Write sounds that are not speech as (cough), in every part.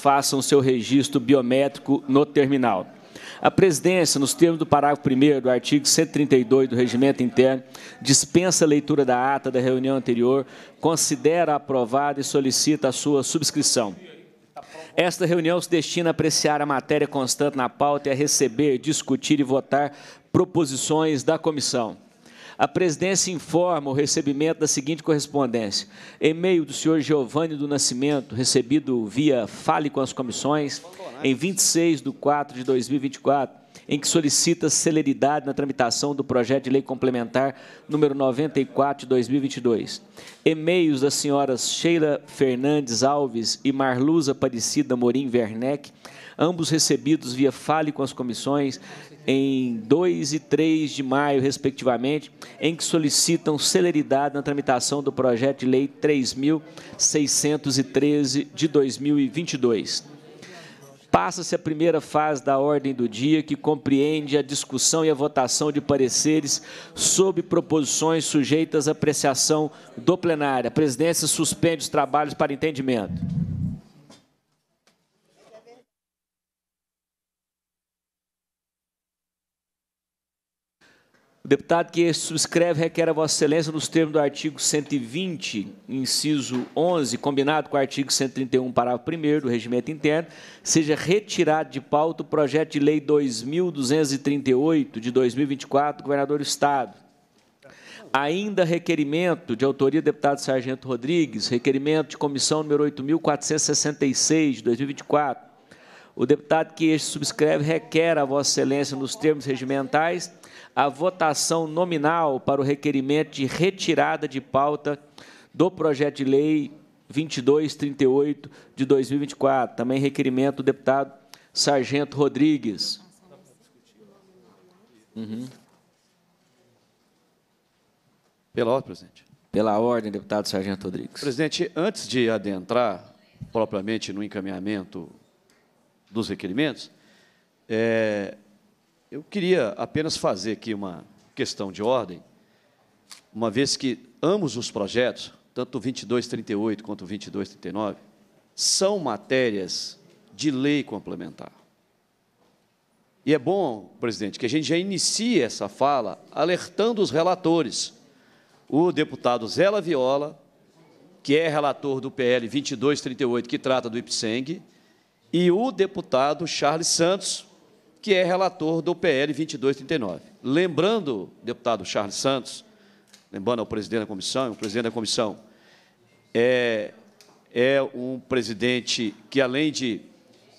façam seu registro biométrico no terminal. A presidência, nos termos do parágrafo 1 do artigo 132 do Regimento Interno, dispensa a leitura da ata da reunião anterior, considera aprovada e solicita a sua subscrição. Esta reunião se destina a apreciar a matéria constante na pauta e a receber, discutir e votar proposições da comissão. A presidência informa o recebimento da seguinte correspondência: e-mail do senhor Giovanni do Nascimento, recebido via Fale com as Comissões, em 26 de 4 de 2024, em que solicita celeridade na tramitação do projeto de lei complementar número 94 de 2022. E-mails das senhoras Sheila Fernandes Alves e Marluza Aparecida Morim Werneck ambos recebidos via Fale com as comissões em 2 e 3 de maio, respectivamente, em que solicitam celeridade na tramitação do projeto de lei 3613 de 2022. Passa-se a primeira fase da ordem do dia, que compreende a discussão e a votação de pareceres sobre proposições sujeitas à apreciação do plenário. A presidência suspende os trabalhos para entendimento. O deputado que subscreve requer a Vossa Excelência, nos termos do artigo 120, inciso 11, combinado com o artigo 131, parágrafo 1 do Regimento Interno, seja retirado de pauta o projeto de lei 2238 de 2024 do governador do Estado. Ainda requerimento de autoria do deputado Sargento Rodrigues, requerimento de comissão número 8466 de 2024. O deputado que este subscreve requer a Vossa Excelência, nos termos regimentais, a votação nominal para o requerimento de retirada de pauta do projeto de lei 2238 de 2024, também requerimento do deputado Sargento Rodrigues. Uhum. Pela ordem, presidente. Pela ordem, deputado Sargento Rodrigues. Presidente, antes de adentrar propriamente no encaminhamento dos requerimentos, é, eu queria apenas fazer aqui uma questão de ordem, uma vez que ambos os projetos, tanto o 2238 quanto o 2239, são matérias de lei complementar. E é bom, presidente, que a gente já inicie essa fala alertando os relatores. O deputado Zé Viola, que é relator do PL 2238, que trata do IPSENG, e o deputado Charles Santos, que é relator do PL 2239. Lembrando, deputado Charles Santos, lembrando ao presidente da comissão, o presidente da comissão é, é um presidente que, além de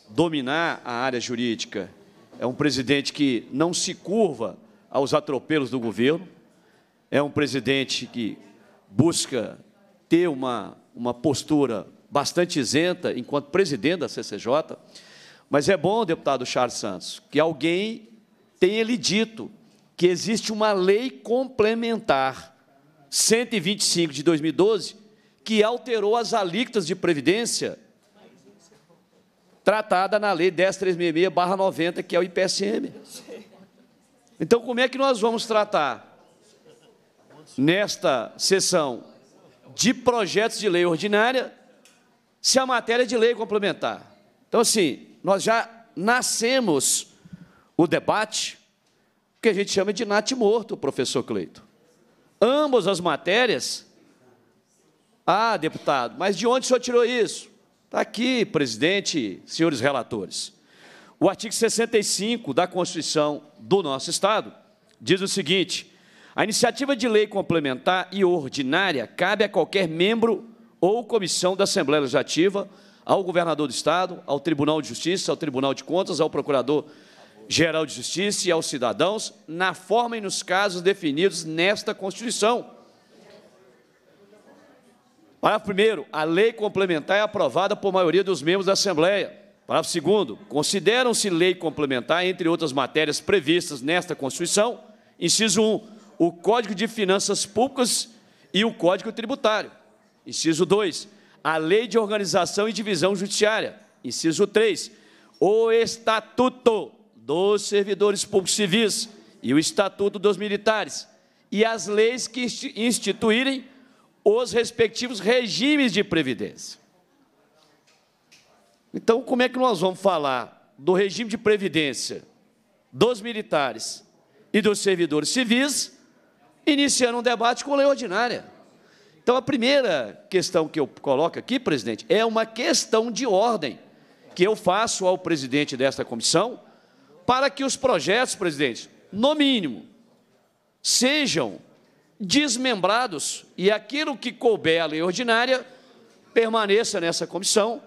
dominar a área jurídica, é um presidente que não se curva aos atropelos do governo, é um presidente que busca ter uma, uma postura bastante isenta enquanto presidente da CCJ, mas é bom, deputado Charles Santos, que alguém tenha lhe dito que existe uma lei complementar 125 de 2012 que alterou as alíquotas de previdência tratada na lei 10366/90, que é o IPSM. Então, como é que nós vamos tratar nesta sessão de projetos de lei ordinária se a matéria é de lei complementar? Então, assim, nós já nascemos o debate que a gente chama de nat morto, professor Cleito. Ambas as matérias. Ah, deputado, mas de onde o senhor tirou isso? Está aqui, presidente, senhores relatores. O artigo 65 da Constituição do nosso Estado diz o seguinte: a iniciativa de lei complementar e ordinária cabe a qualquer membro ou comissão da Assembleia Legislativa ao governador do Estado, ao Tribunal de Justiça, ao Tribunal de Contas, ao Procurador-Geral de Justiça e aos cidadãos, na forma e nos casos definidos nesta Constituição. Parágrafo 1. A lei complementar é aprovada por maioria dos membros da Assembleia. Parágrafo 2. Consideram-se lei complementar, entre outras matérias previstas nesta Constituição, inciso 1. O Código de Finanças Públicas e o Código Tributário. Inciso 2 a Lei de Organização e Divisão Judiciária, inciso 3, o Estatuto dos Servidores Públicos Civis e o Estatuto dos Militares, e as leis que instituírem os respectivos regimes de previdência. Então, como é que nós vamos falar do regime de previdência dos militares e dos servidores civis, iniciando um debate com lei ordinária? Então, a primeira questão que eu coloco aqui, presidente, é uma questão de ordem que eu faço ao presidente desta comissão para que os projetos, presidente, no mínimo, sejam desmembrados e aquilo que couber à lei ordinária permaneça nessa comissão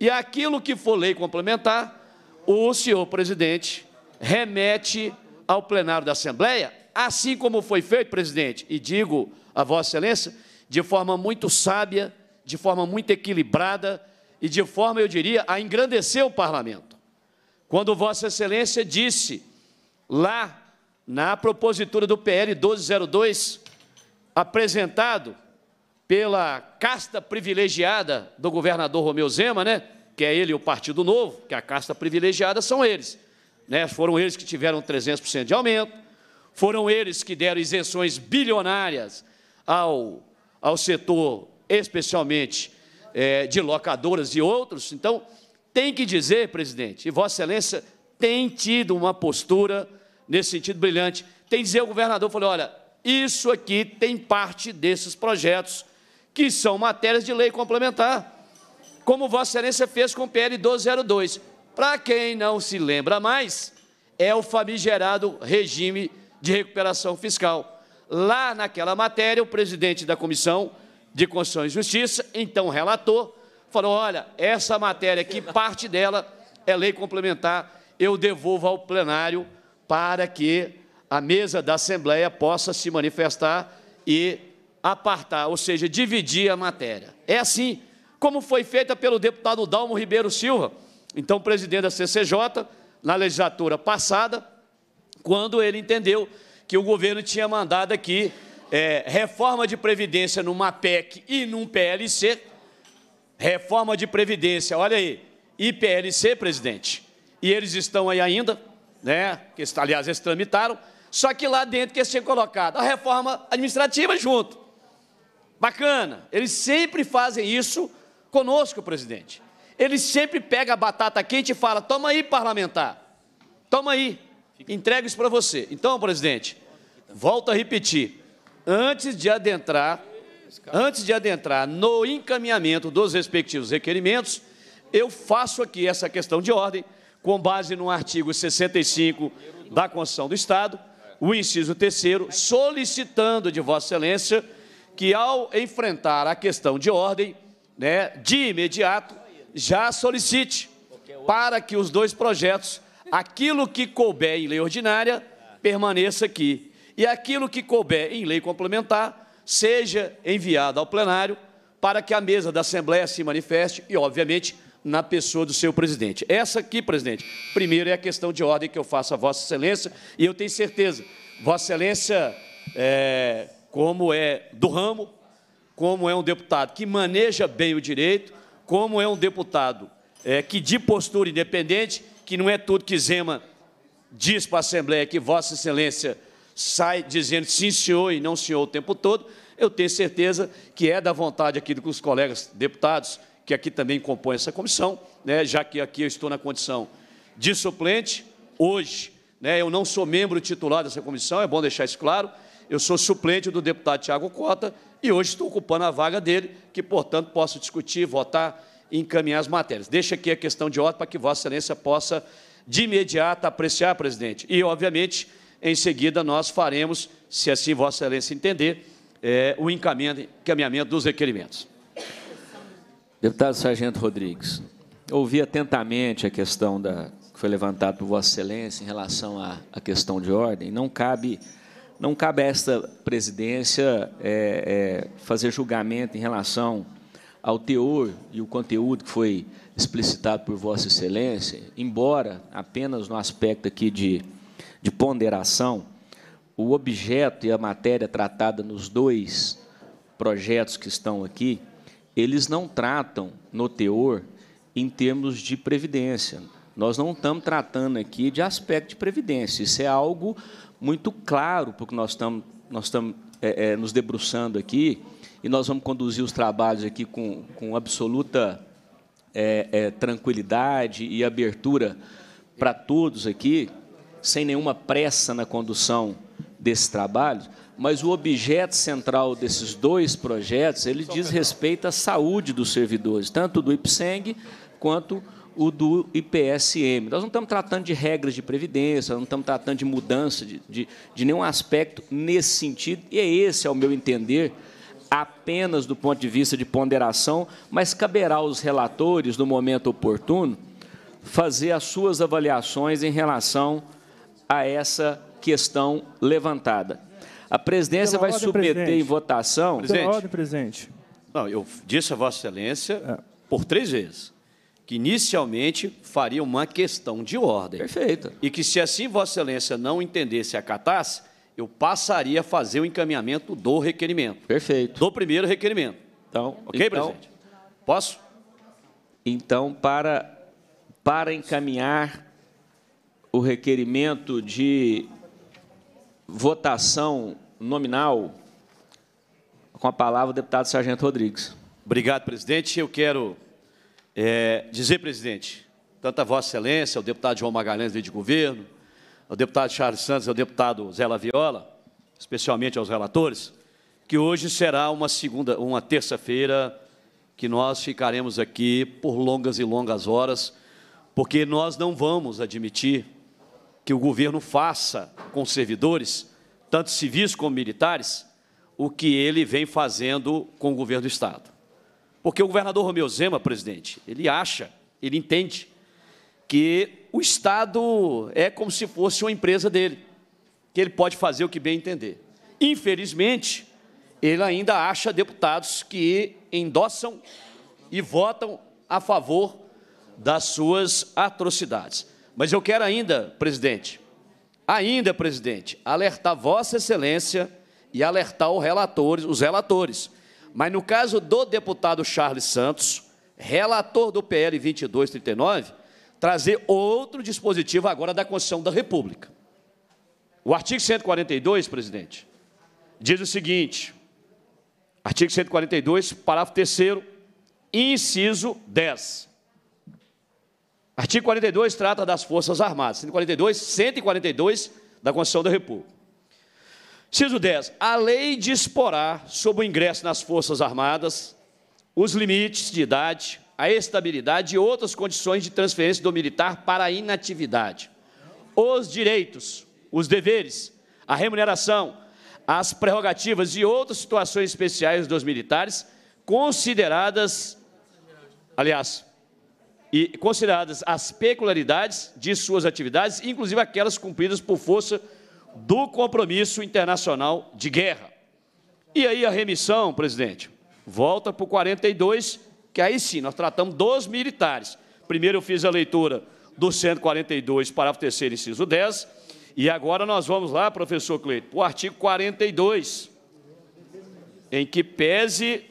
e aquilo que for lei complementar, o senhor presidente remete ao plenário da Assembleia, assim como foi feito, presidente, e digo a Vossa Excelência, de forma muito sábia, de forma muito equilibrada e de forma, eu diria, a engrandecer o parlamento. Quando Vossa Excelência disse lá na propositura do PL 1202, apresentado pela casta privilegiada do governador Romeu Zema, né? que é ele e o Partido Novo, que é a casta privilegiada são eles. Né? Foram eles que tiveram 300% de aumento, foram eles que deram isenções bilionárias ao ao setor, especialmente é, de locadoras e outros. Então, tem que dizer, presidente, e Vossa Excelência tem tido uma postura nesse sentido brilhante. Tem que dizer ao governador: falou, olha, isso aqui tem parte desses projetos que são matérias de lei complementar, como Vossa Excelência fez com o PL 1202. Para quem não se lembra mais, é o famigerado regime de recuperação fiscal lá naquela matéria, o presidente da Comissão de Constituição e Justiça, então relator, falou: olha, essa matéria aqui, parte dela é lei complementar, eu devolvo ao plenário para que a mesa da Assembleia possa se manifestar e apartar, ou seja, dividir a matéria. É assim como foi feita pelo deputado Dalmo Ribeiro Silva, então presidente da CCJ, na legislatura passada, quando ele entendeu que o governo tinha mandado aqui é, reforma de previdência numa PEC e num PLC. Reforma de previdência, olha aí, e PLC, presidente. E eles estão aí ainda, né? Que aliás eles tramitaram. Só que lá dentro quer ser colocado a reforma administrativa junto. Bacana. Eles sempre fazem isso conosco, presidente. Eles sempre pegam a batata quente e falam: toma aí, parlamentar, toma aí. Entrego isso para você. Então, presidente, volto a repetir. Antes de adentrar, antes de adentrar no encaminhamento dos respectivos requerimentos, eu faço aqui essa questão de ordem, com base no artigo 65 da Constituição do Estado, o inciso terceiro, solicitando de Vossa Excelência que, ao enfrentar a questão de ordem, né, de imediato, já solicite para que os dois projetos aquilo que couber em lei ordinária permaneça aqui. E aquilo que couber em lei complementar seja enviado ao plenário para que a mesa da Assembleia se manifeste e, obviamente, na pessoa do seu presidente. Essa aqui, presidente, primeiro é a questão de ordem que eu faço a Vossa Excelência, e eu tenho certeza, Vossa Excelência, é, como é do ramo, como é um deputado que maneja bem o direito, como é um deputado é, que, de postura independente, que não é tudo que Zema diz para a Assembleia, que Vossa Excelência sai dizendo sim, senhor, e não, senhor, o tempo todo, eu tenho certeza que é da vontade aqui dos colegas deputados, que aqui também compõem essa comissão, né, já que aqui eu estou na condição de suplente, hoje, né, eu não sou membro titular dessa comissão, é bom deixar isso claro, eu sou suplente do deputado Tiago Cota e hoje estou ocupando a vaga dele, que, portanto, posso discutir, votar encaminhar as matérias. Deixa aqui a questão de ordem para que Vossa Excelência possa de imediato apreciar, presidente. E, obviamente, em seguida nós faremos, se assim Vossa Excelência entender, é, o encaminhamento dos requerimentos. Deputado Sargento Rodrigues, ouvi atentamente a questão da, que foi levantada por Vossa Excelência em relação à, à questão de ordem. Não cabe não cabe a esta presidência é, é, fazer julgamento em relação ao teor e o conteúdo que foi explicitado por Vossa Excelência, embora apenas no aspecto aqui de, de ponderação, o objeto e a matéria tratada nos dois projetos que estão aqui, eles não tratam no teor em termos de previdência. Nós não estamos tratando aqui de aspecto de previdência. Isso é algo muito claro, porque nós estamos, nós estamos é, é, nos debruçando aqui e nós vamos conduzir os trabalhos aqui com, com absoluta é, é, tranquilidade e abertura para todos aqui, sem nenhuma pressa na condução desse trabalho, mas o objeto central desses dois projetos, ele diz respeito à saúde dos servidores, tanto do IPSENG quanto o do IPSM. Nós não estamos tratando de regras de previdência, não estamos tratando de mudança de, de, de nenhum aspecto nesse sentido, e é esse, ao meu entender, apenas do ponto de vista de ponderação, mas caberá aos relatores, no momento oportuno, fazer as suas avaliações em relação a essa questão levantada. A presidência vai ordem, submeter presidente. em votação. Presidente. ordem, presidente. Não, eu disse a Vossa Excelência é. por três vezes que inicialmente faria uma questão de ordem. Perfeito. E que se assim Vossa Excelência não entendesse e acatasse, eu passaria a fazer o encaminhamento do requerimento. Perfeito. Do primeiro requerimento. Então, ok, então, presidente? Posso? Então, para, para encaminhar o requerimento de votação nominal, com a palavra o deputado Sargento Rodrigues. Obrigado, presidente. Eu quero é, dizer, presidente, tanto a Vossa Excelência, o deputado João Magalhães, de governo, ao deputado Charles Santos, ao deputado Zé Laviola, especialmente aos relatores, que hoje será uma segunda, uma terça-feira que nós ficaremos aqui por longas e longas horas, porque nós não vamos admitir que o governo faça com servidores, tanto civis como militares, o que ele vem fazendo com o governo do Estado. Porque o governador Romeu Zema, presidente, ele acha, ele entende que o Estado é como se fosse uma empresa dele, que ele pode fazer o que bem entender. Infelizmente, ele ainda acha deputados que endossam e votam a favor das suas atrocidades. Mas eu quero ainda, presidente, ainda, presidente, alertar Vossa Excelência e alertar os relatores, os relatores. Mas no caso do deputado Charles Santos, relator do PL 2239, trazer outro dispositivo agora da Constituição da República. O artigo 142, presidente, diz o seguinte: artigo 142, parágrafo 3, inciso 10. Artigo 42 trata das Forças Armadas. 142, 142 da Constituição da República. Inciso 10. A lei disporá sobre o ingresso nas Forças Armadas, os limites de idade, a estabilidade e outras condições de transferência do militar para a inatividade. Os direitos, os deveres, a remuneração, as prerrogativas e outras situações especiais dos militares consideradas, aliás, e consideradas as peculiaridades de suas atividades, inclusive aquelas cumpridas por força do compromisso internacional de guerra. E aí a remissão, presidente, volta para o 42 que aí sim nós tratamos dos militares. Primeiro eu fiz a leitura do 142, parágrafo 3 inciso 10, e agora nós vamos lá, professor Cleito, para o artigo 42, em que pese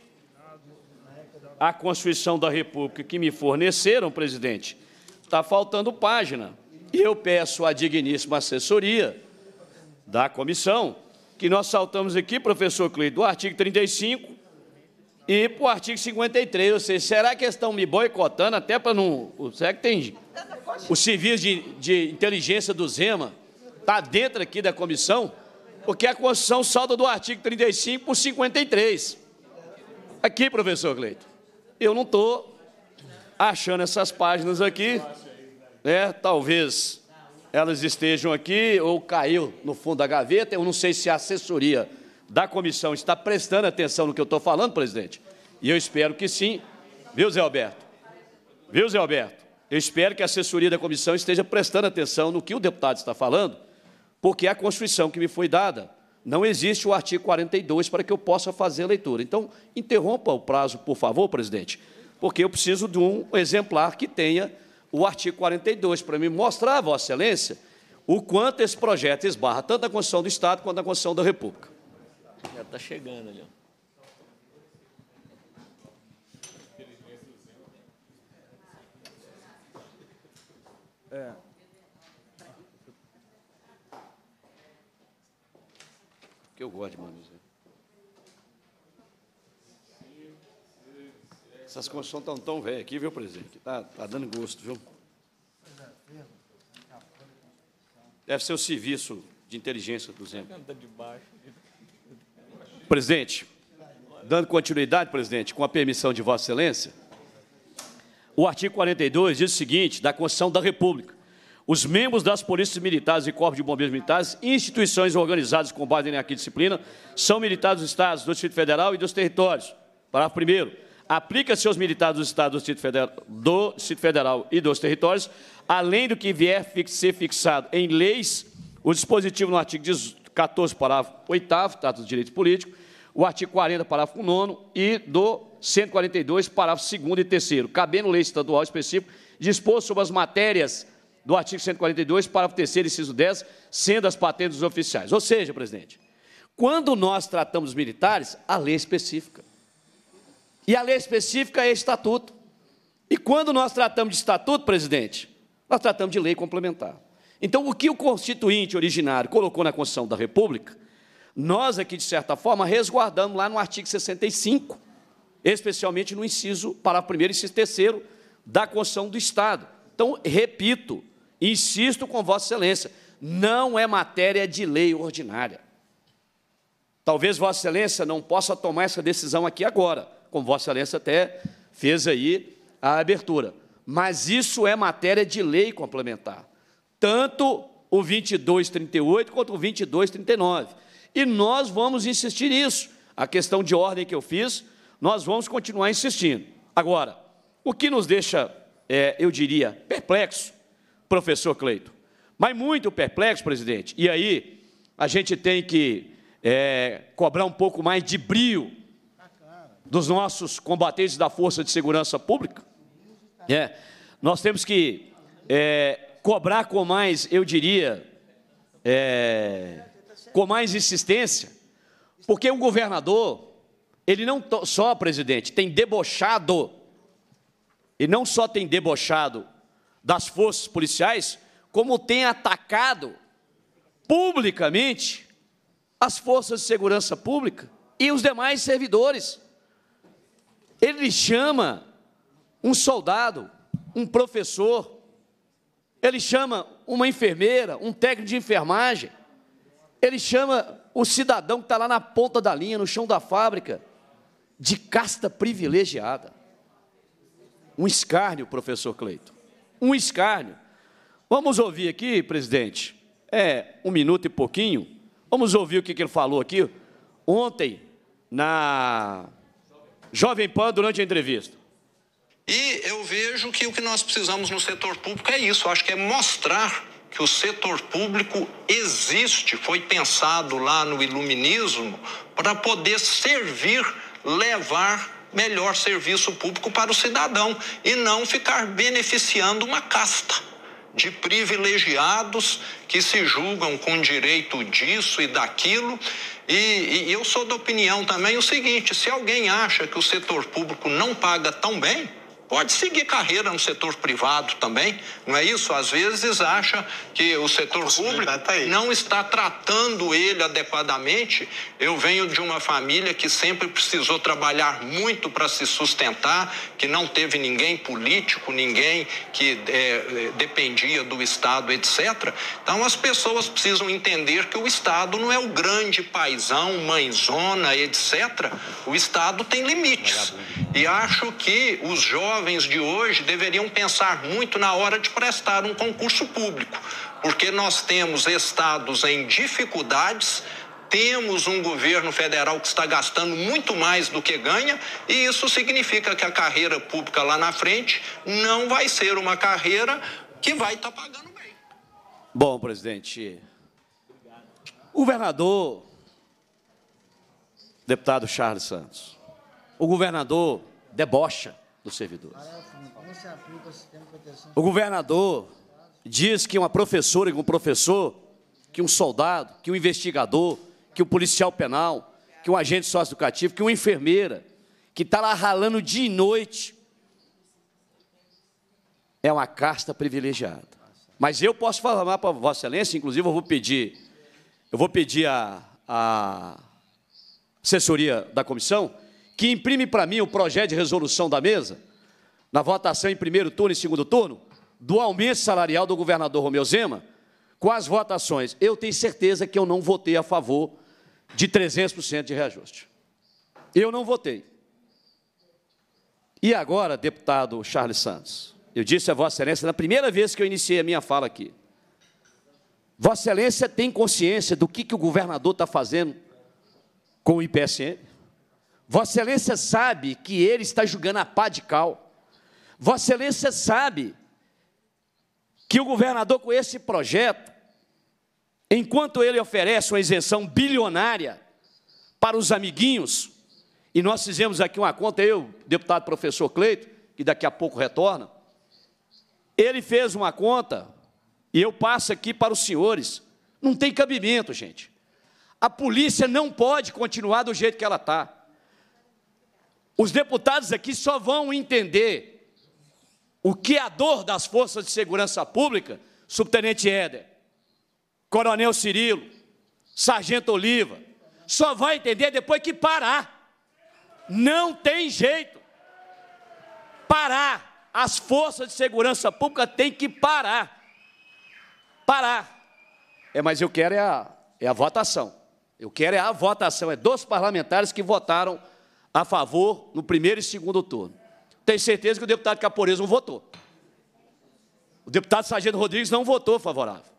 a Constituição da República que me forneceram, presidente, está faltando página. E eu peço à digníssima assessoria da comissão que nós saltamos aqui, professor Cleito, do artigo 35 e para o artigo 53, ou seja, será que eles estão me boicotando até para não. Será que tem. O serviço de, de inteligência do Zema está dentro aqui da comissão? Porque a Constituição salta do artigo 35 para o 53. Aqui, professor Cleito, eu não estou achando essas páginas aqui. Né? Talvez elas estejam aqui ou caiu no fundo da gaveta. Eu não sei se a é assessoria da comissão está prestando atenção no que eu estou falando, presidente? E eu espero que sim. Viu, Zé Alberto? Viu, Zé Alberto? Eu espero que a assessoria da comissão esteja prestando atenção no que o deputado está falando, porque é a Constituição que me foi dada não existe o artigo 42 para que eu possa fazer a leitura. Então, interrompa o prazo, por favor, presidente, porque eu preciso de um exemplar que tenha o artigo 42 para me mostrar, Vossa Excelência, o quanto esse projeto esbarra tanto a Constituição do Estado quanto a Constituição da República. Já está chegando ali. Ó. É. Que eu gosto de manuseio. Essas construções estão tão velhas aqui, viu, presidente? Tá, tá dando gosto, viu? Deve ser o serviço de inteligência do Zé. de baixo. Presidente, dando continuidade, presidente, com a permissão de Vossa Excelência, o artigo 42 diz o seguinte, da Constituição da República. Os membros das polícias militares e corpos de bombeiros militares, instituições organizadas com base em aqui disciplina, são militares dos Estados, do Distrito Federal e dos territórios. Parágrafo 1 Aplica-se aos militares dos Estados do Distrito, Federal, do Distrito Federal e dos territórios, além do que vier ser fixado em leis, o dispositivo no artigo 14, parágrafo 8 Estatuto dos Direitos Políticos, o artigo 40, parágrafo 9 e do 142, parágrafo 2 e 3 cabendo lei estadual específico disposto sobre as matérias do artigo 142, parágrafo 3 inciso 10, sendo as patentes dos oficiais. Ou seja, presidente, quando nós tratamos militares, a lei específica. E a lei específica é estatuto. E quando nós tratamos de estatuto, presidente, nós tratamos de lei complementar. Então, o que o constituinte originário colocou na Constituição da República, nós aqui, de certa forma, resguardamos lá no artigo 65, especialmente no inciso, para primeiro e inciso terceiro, da Constituição do Estado. Então, repito, insisto com Vossa Excelência, não é matéria de lei ordinária. Talvez Vossa Excelência não possa tomar essa decisão aqui agora, como Vossa Excelência até fez aí a abertura. Mas isso é matéria de lei complementar tanto o 2238 quanto o 2239. E nós vamos insistir nisso. A questão de ordem que eu fiz, nós vamos continuar insistindo. Agora, o que nos deixa, é, eu diria, perplexo, professor Cleito, mas muito perplexo, presidente, e aí a gente tem que é, cobrar um pouco mais de brio dos nossos combatentes da Força de Segurança Pública. É, nós temos que é, cobrar com mais, eu diria, é, com mais insistência, porque o governador, ele não só, presidente, tem debochado, e não só tem debochado das forças policiais, como tem atacado publicamente as forças de segurança pública e os demais servidores. Ele chama um soldado, um professor, ele chama uma enfermeira, um técnico de enfermagem, ele chama o cidadão que está lá na ponta da linha, no chão da fábrica, de casta privilegiada. Um escárnio, professor Cleito. Um escárnio. Vamos ouvir aqui, presidente, é um minuto e pouquinho. Vamos ouvir o que, que ele falou aqui ontem na Jovem Pan durante a entrevista. E eu vejo que o que nós precisamos no setor público é isso, eu acho que é mostrar que o setor público existe, foi pensado lá no iluminismo para poder servir, levar melhor serviço público para o cidadão e não ficar beneficiando uma casta de privilegiados que se julgam com direito disso e daquilo. E, e eu sou da opinião também o seguinte: se alguém acha que o setor público não paga tão bem, Pode seguir carreira no setor privado também, não é isso? Às vezes acha que o setor público tá não está tratando ele adequadamente. Eu venho de uma família que sempre precisou trabalhar muito para se sustentar, que não teve ninguém político, ninguém que é, dependia do Estado, etc. Então as pessoas precisam entender que o Estado não é o grande paisão, mãezona, etc. O Estado tem limites. E acho que os jovens jovens de hoje deveriam pensar muito na hora de prestar um concurso público, porque nós temos estados em dificuldades, temos um governo federal que está gastando muito mais do que ganha, e isso significa que a carreira pública lá na frente não vai ser uma carreira que vai estar tá pagando bem. Bom, presidente, o governador, deputado Charles Santos, o governador debocha dos servidores. O governador diz que uma professora, que um professor, que um soldado, que um investigador, que um policial penal, que um agente socioeducativo, que uma enfermeira, que está lá ralando dia e noite, é uma casta privilegiada. Mas eu posso falar para Vossa Excelência, inclusive eu vou pedir, eu vou pedir a, a assessoria da comissão que imprime para mim o projeto de resolução da mesa, na votação em primeiro turno e segundo turno, do aumento salarial do governador Romeu Zema, com as votações, eu tenho certeza que eu não votei a favor de 300% de reajuste. Eu não votei. E agora, deputado Charles Santos, eu disse a Vossa Excelência na primeira vez que eu iniciei a minha fala aqui, Vossa Excelência tem consciência do que, que o governador está fazendo com o IPSM? Vossa Excelência sabe que ele está julgando a pá de cal. Vossa Excelência sabe que o governador, com esse projeto, enquanto ele oferece uma isenção bilionária para os amiguinhos, e nós fizemos aqui uma conta, eu, deputado professor Cleito, que daqui a pouco retorna, ele fez uma conta, e eu passo aqui para os senhores, não tem cabimento, gente. A polícia não pode continuar do jeito que ela está. Os deputados aqui só vão entender o que é a dor das forças de segurança pública, subtenente Éder, coronel Cirilo, sargento Oliva, só vai entender depois que parar. Não tem jeito. Parar. As forças de segurança pública têm que parar. Parar. É, mas eu quero é a, é a votação. Eu quero é a votação, é dos parlamentares que votaram a favor no primeiro e segundo turno. Tenho certeza que o deputado Caporez não votou. O deputado Sargento Rodrigues não votou favorável.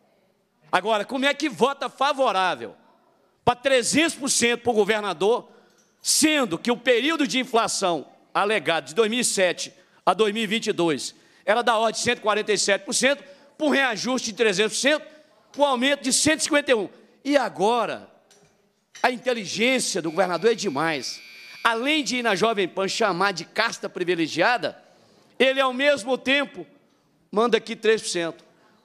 Agora, como é que vota favorável para 300% para o governador, sendo que o período de inflação alegado de 2007 a 2022 era da ordem de 147%, para um reajuste de 300%, para um aumento de 151%. E agora, a inteligência do governador é demais além de ir na Jovem Pan chamar de casta privilegiada, ele ao mesmo tempo manda aqui 3%.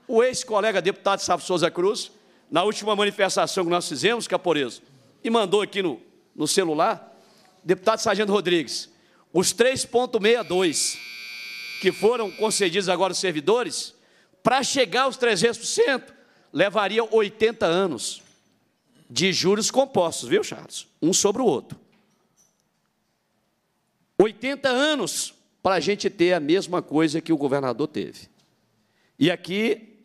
O ex-colega deputado Sábio Souza Cruz, na última manifestação que nós fizemos, Caporeso, e mandou aqui no, no celular, deputado Sargento Rodrigues, os 3,62 que foram concedidos agora aos servidores, para chegar aos 300%, levaria 80 anos de juros compostos, viu, Charles? Um sobre o outro. 80 anos para a gente ter a mesma coisa que o governador teve. E aqui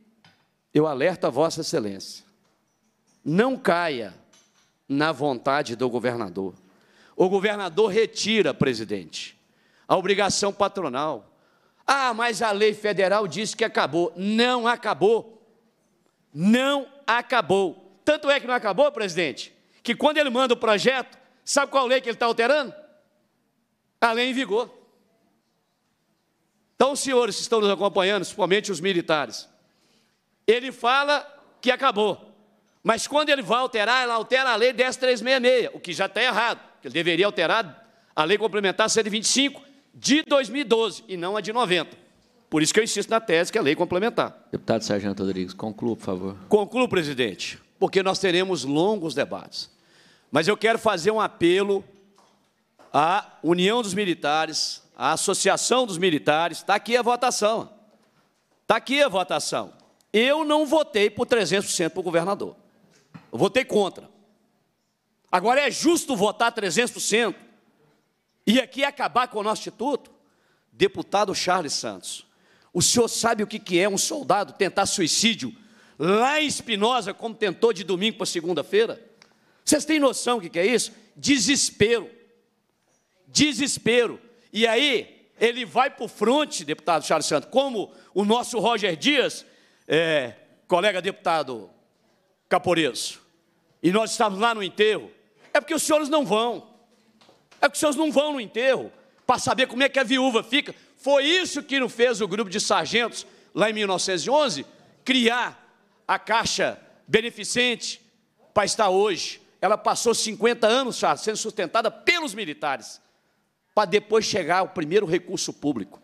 eu alerto a Vossa Excelência: não caia na vontade do governador. O governador retira, presidente, a obrigação patronal. Ah, mas a lei federal diz que acabou. Não acabou. Não acabou. Tanto é que não acabou, presidente, que quando ele manda o projeto, sabe qual lei que ele está alterando? a lei em vigor. Então, os senhores que estão nos acompanhando, principalmente os militares, ele fala que acabou. Mas quando ele vai alterar, ele altera a lei 10366, o que já está errado. Ele deveria alterar a lei complementar 125 de 2012 e não a de 90. Por isso que eu insisto na tese que é a lei complementar. Deputado Sargento Rodrigues, conclua, por favor. Concluo, presidente, porque nós teremos longos debates. Mas eu quero fazer um apelo a União dos Militares, a Associação dos Militares, está aqui a votação. Está aqui a votação. Eu não votei por 300% para o governador. Eu votei contra. Agora, é justo votar 300% e aqui acabar com o nosso instituto? Deputado Charles Santos, o senhor sabe o que é um soldado tentar suicídio lá em Espinosa, como tentou de domingo para segunda-feira? Vocês têm noção do que é isso? Desespero desespero. E aí ele vai para o fronte, deputado Charles Santos, como o nosso Roger Dias, é, colega deputado Caporeso, e nós estamos lá no enterro. É porque os senhores não vão. É que os senhores não vão no enterro para saber como é que a viúva fica. Foi isso que nos fez o grupo de sargentos, lá em 1911, criar a Caixa Beneficente para estar hoje. Ela passou 50 anos, Charles, sendo sustentada pelos militares para depois chegar o primeiro recurso público.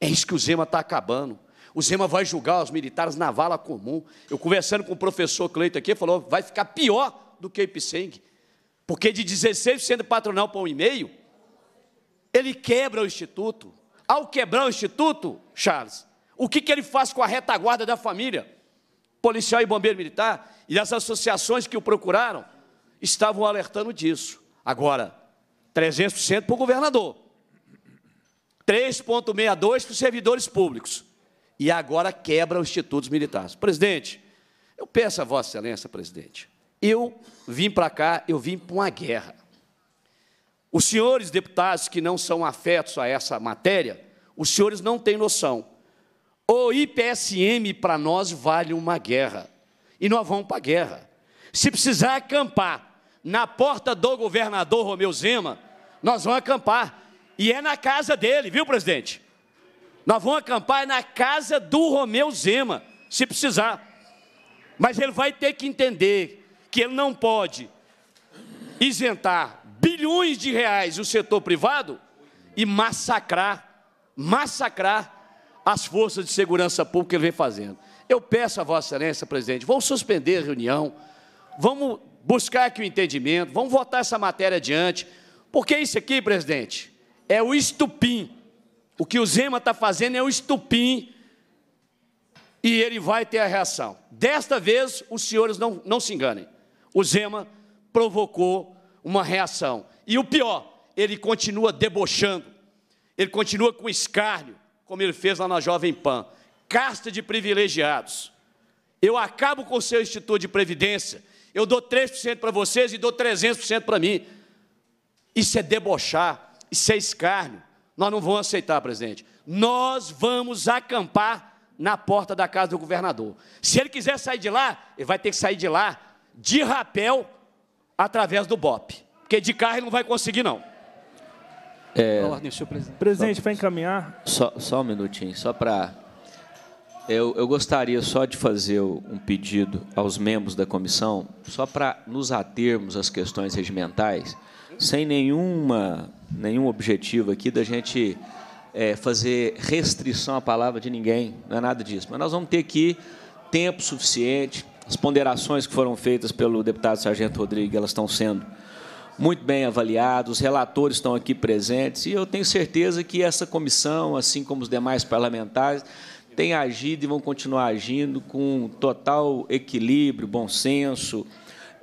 É isso que o Zema está acabando. O Zema vai julgar os militares na vala comum. Eu conversando com o professor Cleito aqui, falou, vai ficar pior do que o Ipseng. Porque de 16% patronal para 1,5%, ele quebra o Instituto. Ao quebrar o Instituto, Charles, o que, que ele faz com a retaguarda da família? Policial e bombeiro militar, e as associações que o procuraram, estavam alertando disso. Agora, 300% para o governador, 3,62% para os servidores públicos, e agora quebra os institutos militares. Presidente, eu peço a Vossa Excelência, presidente, eu vim para cá, eu vim para uma guerra. Os senhores deputados que não são afetos a essa matéria, os senhores não têm noção. O IPSM para nós vale uma guerra. E nós vamos para a guerra. Se precisar acampar na porta do governador Romeu Zema, nós vamos acampar. E é na casa dele, viu, presidente? Nós vamos acampar é na casa do Romeu Zema, se precisar. Mas ele vai ter que entender que ele não pode isentar bilhões de reais o setor privado e massacrar, massacrar as forças de segurança pública que ele vem fazendo. Eu peço a Vossa Excelência, presidente, vamos suspender a reunião, vamos buscar aqui o entendimento, vamos votar essa matéria adiante, porque isso aqui, presidente, é o estupim. O que o Zema está fazendo é o estupim e ele vai ter a reação. Desta vez, os senhores não, não se enganem. O Zema provocou uma reação. E o pior, ele continua debochando, ele continua com escárnio, como ele fez lá na Jovem Pan. Casta de privilegiados. Eu acabo com o seu Instituto de Previdência, eu dou 3% para vocês e dou 300% para mim. Isso é debochar, isso é escárnio. Nós não vamos aceitar, presidente. Nós vamos acampar na porta da casa do governador. Se ele quiser sair de lá, ele vai ter que sair de lá de rapel através do BOP. Porque de carro ele não vai conseguir, não. É... Ordem, senhor presidente. Presidente, para encaminhar. Só, só um minutinho, só para eu, eu, gostaria só de fazer um pedido aos membros da comissão, só para nos atermos às questões regimentais, sem nenhuma, nenhum objetivo aqui da gente é, fazer restrição à palavra de ninguém, não é nada disso. Mas nós vamos ter aqui tempo suficiente, as ponderações que foram feitas pelo deputado Sargento Rodrigues, elas estão sendo muito bem avaliadas. os relatores estão aqui presentes, e eu tenho certeza que essa comissão, assim como os demais parlamentares, têm agido e vão continuar agindo com total equilíbrio, bom senso,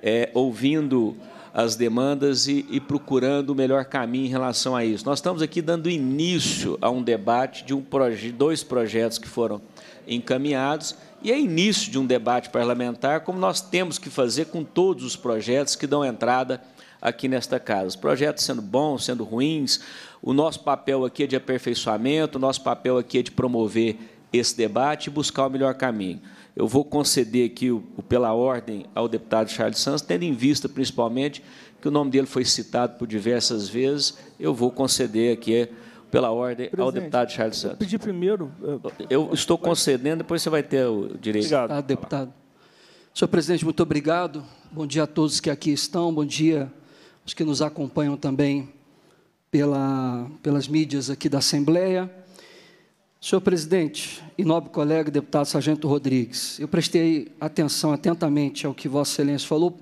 é, ouvindo as demandas e, e, procurando o melhor caminho em relação a isso. Nós estamos aqui dando início a um debate de um proje dois projetos que foram encaminhados e é início de um debate parlamentar, como nós temos que fazer com todos os projetos que dão entrada aqui nesta casa. Os projetos sendo bons, sendo ruins, o nosso papel aqui é de aperfeiçoamento, o nosso papel aqui é de promover esse debate e buscar o melhor caminho. Eu vou conceder aqui o, o pela ordem ao deputado Charles Santos, tendo em vista principalmente que o nome dele foi citado por diversas vezes, eu vou conceder aqui é, pela ordem Presidente, ao deputado Charles Santos. Eu pedi primeiro. Eh, eu estou concedendo, depois você vai ter o direito. Obrigado, ah, deputado. Senhor presidente, muito obrigado. Bom dia a todos que aqui estão, bom dia aos que nos acompanham também pela, pelas mídias aqui da Assembleia. Senhor presidente e nobre colega deputado Sargento Rodrigues, eu prestei atenção atentamente ao que Vossa Excelência falou.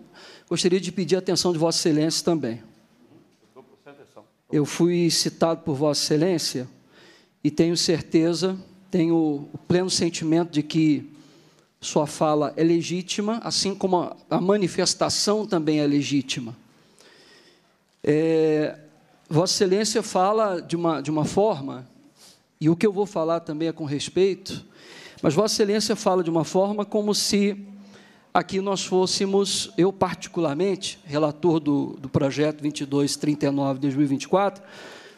Gostaria de pedir a atenção de Vossa Excelência também. Eu fui citado por Vossa Excelência e tenho certeza, tenho o pleno sentimento de que sua fala é legítima, assim como a manifestação também é legítima. É, Vossa Excelência fala de uma, de uma forma e o que eu vou falar também é com respeito, mas Vossa Excelência fala de uma forma como se aqui nós fôssemos, eu particularmente, relator do, do projeto 2239-2024,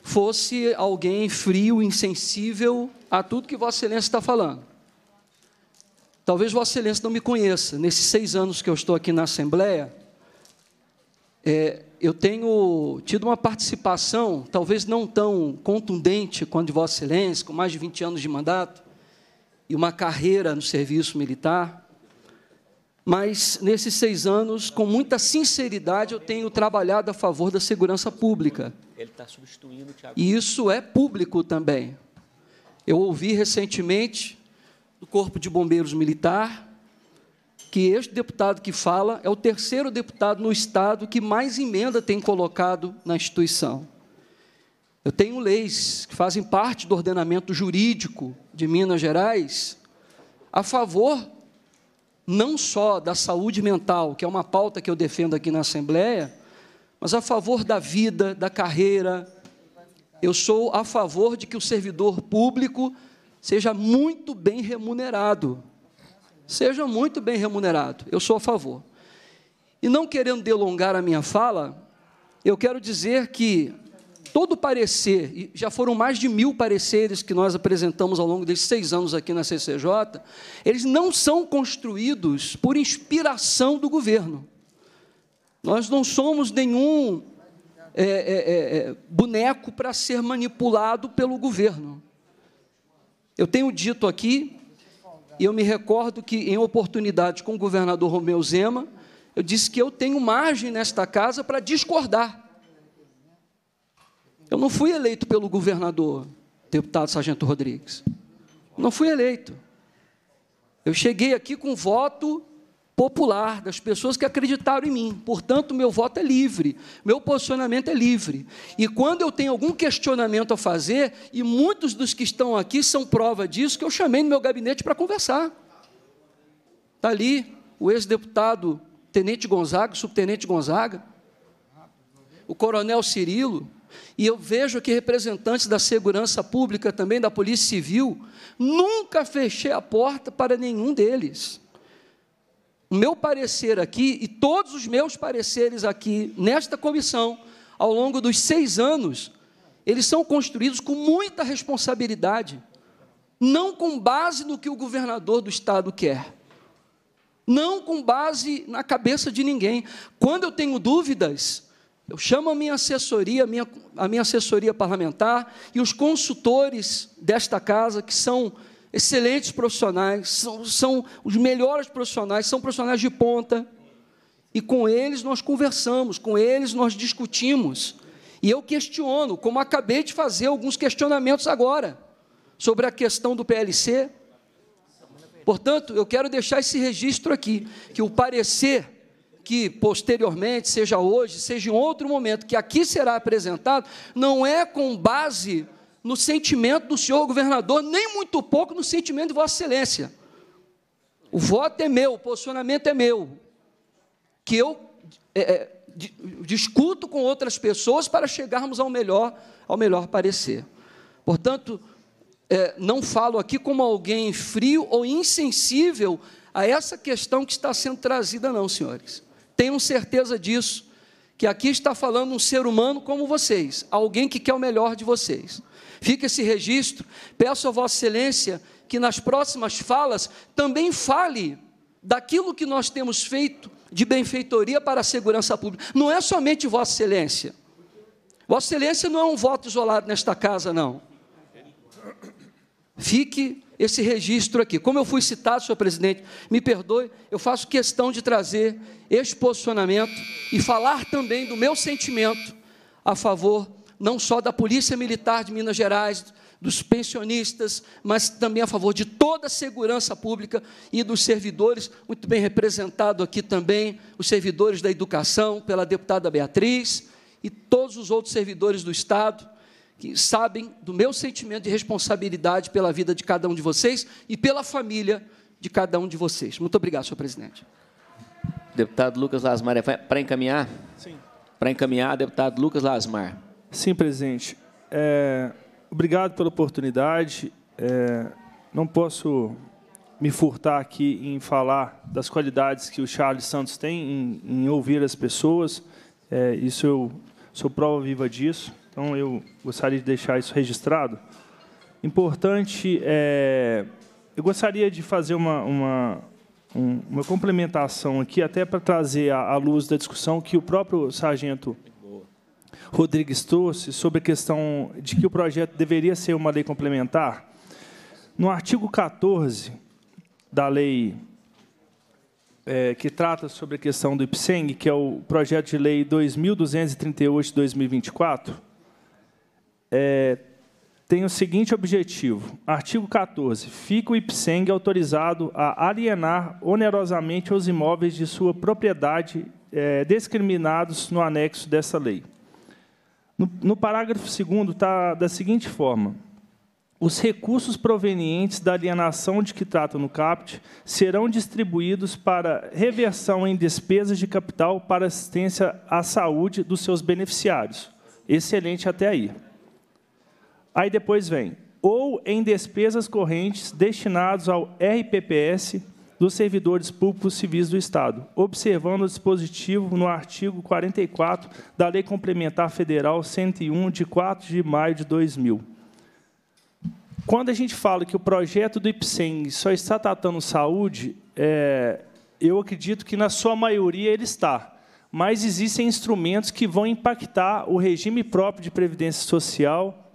fosse alguém frio, insensível a tudo que Vossa Excelência está falando. Talvez Vossa Excelência não me conheça. Nesses seis anos que eu estou aqui na Assembleia, é, eu tenho tido uma participação, talvez não tão contundente quanto Vossa Excelência, com mais de 20 anos de mandato e uma carreira no serviço militar, mas nesses seis anos, com muita sinceridade, eu tenho trabalhado a favor da segurança pública. Ele está substituindo o Tiago. E isso é público também. Eu ouvi recentemente do Corpo de Bombeiros Militar que este deputado que fala é o terceiro deputado no Estado que mais emenda tem colocado na instituição. Eu tenho leis que fazem parte do ordenamento jurídico de Minas Gerais a favor não só da saúde mental, que é uma pauta que eu defendo aqui na Assembleia, mas a favor da vida, da carreira. Eu sou a favor de que o servidor público seja muito bem remunerado seja muito bem remunerado, eu sou a favor. E não querendo delongar a minha fala, eu quero dizer que todo parecer, e já foram mais de mil pareceres que nós apresentamos ao longo desses seis anos aqui na CCJ, eles não são construídos por inspiração do governo. Nós não somos nenhum é, é, é, é boneco para ser manipulado pelo governo. Eu tenho dito aqui e eu me recordo que, em oportunidade com o governador Romeu Zema, eu disse que eu tenho margem nesta casa para discordar. Eu não fui eleito pelo governador, deputado Sargento Rodrigues. Não fui eleito. Eu cheguei aqui com voto popular, das pessoas que acreditaram em mim. Portanto, meu voto é livre, meu posicionamento é livre. E quando eu tenho algum questionamento a fazer, e muitos dos que estão aqui são prova disso, que eu chamei no meu gabinete para conversar. Está ali o ex-deputado Tenente Gonzaga, subtenente Gonzaga, o coronel Cirilo, e eu vejo aqui representantes da segurança pública também, da Polícia Civil, nunca fechei a porta para nenhum deles o meu parecer aqui e todos os meus pareceres aqui nesta comissão, ao longo dos seis anos, eles são construídos com muita responsabilidade, não com base no que o governador do estado quer, não com base na cabeça de ninguém. Quando eu tenho dúvidas, eu chamo a minha assessoria, a minha, a minha assessoria parlamentar e os consultores desta casa, que são excelentes profissionais, são, são os melhores profissionais, são profissionais de ponta. E com eles nós conversamos, com eles nós discutimos. E eu questiono, como acabei de fazer alguns questionamentos agora, sobre a questão do PLC. Portanto, eu quero deixar esse registro aqui, que o parecer que posteriormente, seja hoje, seja em outro momento, que aqui será apresentado, não é com base no sentimento do senhor governador, nem muito pouco no sentimento de Vossa Excelência. O voto é meu, o posicionamento é meu, que eu é, é discuto com outras pessoas para chegarmos ao melhor, ao melhor parecer. Portanto, é, não falo aqui como alguém frio ou insensível a essa questão que está sendo trazida, não, senhores. Tenham certeza disso, que aqui está falando um ser humano como vocês, alguém que quer o melhor de vocês. Fica esse registro. Peço a Vossa Excelência que nas próximas falas também fale daquilo que nós temos feito de benfeitoria para a segurança pública. Não é somente Vossa Excelência. Vossa Excelência não é um voto isolado nesta casa, não. Fique esse registro aqui. Como eu fui citado, senhor presidente, me perdoe, eu faço questão de trazer este posicionamento e falar também do meu sentimento a favor não só da Polícia Militar de Minas Gerais, dos pensionistas, mas também a favor de toda a segurança pública e dos servidores, muito bem representado aqui também, os servidores da educação, pela deputada Beatriz, e todos os outros servidores do Estado, que sabem do meu sentimento de responsabilidade pela vida de cada um de vocês e pela família de cada um de vocês. Muito obrigado, senhor presidente. Deputado Lucas Lasmar, é para encaminhar? Sim. Para encaminhar, deputado Lucas Lasmar. Sim, presidente. É, obrigado pela oportunidade. É, não posso me furtar aqui em falar das qualidades que o Charles Santos tem em, em ouvir as pessoas. É, isso eu sou prova viva disso. Então eu gostaria de deixar isso registrado. Importante é, eu gostaria de fazer uma, uma, uma complementação aqui, até para trazer à luz da discussão que o próprio sargento Rodrigues trouxe sobre a questão de que o projeto deveria ser uma lei complementar, no artigo 14 da lei é, que trata sobre a questão do IPSENG, que é o projeto de lei 2238 de 2024, é, tem o seguinte objetivo. Artigo 14. Fica o IPSENG autorizado a alienar onerosamente os imóveis de sua propriedade é, discriminados no anexo dessa lei. No, no parágrafo 2 está da seguinte forma: os recursos provenientes da alienação de que trata no CAPT serão distribuídos para reversão em despesas de capital para assistência à saúde dos seus beneficiários. Excelente até aí. Aí depois vem, ou em despesas correntes destinados ao RPPS dos servidores públicos civis do Estado, observando o dispositivo no artigo 44 da Lei Complementar Federal 101, de 4 de maio de 2000. Quando a gente fala que o projeto do IPSEM só está tratando saúde, é, eu acredito que, na sua maioria, ele está. Mas existem instrumentos que vão impactar o regime próprio de previdência social,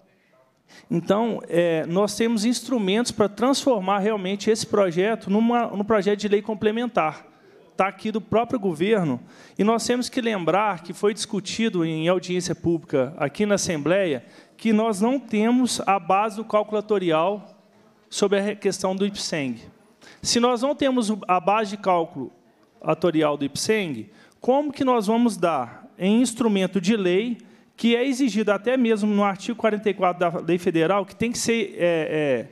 então, é, nós temos instrumentos para transformar realmente esse projeto numa, num projeto de lei complementar. Está aqui do próprio governo. E nós temos que lembrar que foi discutido em audiência pública aqui na Assembleia que nós não temos a base do calculatorial sobre a questão do IPSENG. Se nós não temos a base de cálculo atorial do IPSENG, como que nós vamos dar em instrumento de lei que é exigido até mesmo no artigo 44 da Lei Federal, que tem que ser é, é,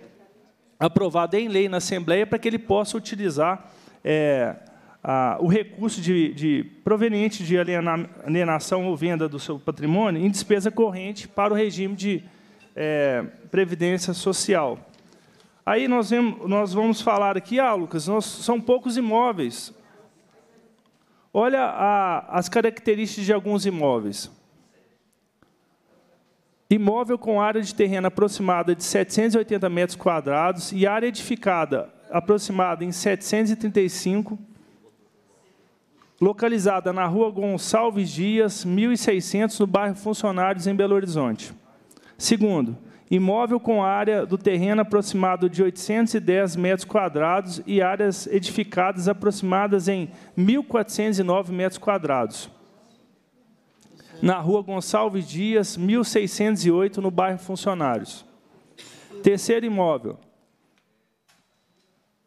aprovado em lei na Assembleia para que ele possa utilizar é, a, o recurso de, de, proveniente de alienação ou venda do seu patrimônio em despesa corrente para o regime de é, previdência social. Aí nós, vemos, nós vamos falar aqui, ah, Lucas, nós, são poucos imóveis. Olha a, as características de alguns imóveis. Imóvel com área de terreno aproximada de 780 metros quadrados e área edificada aproximada em 735, localizada na rua Gonçalves Dias, 1600, no bairro Funcionários, em Belo Horizonte. Segundo, imóvel com área do terreno aproximado de 810 metros quadrados e áreas edificadas aproximadas em 1.409 metros quadrados na rua Gonçalves Dias, 1608, no bairro Funcionários. Terceiro imóvel.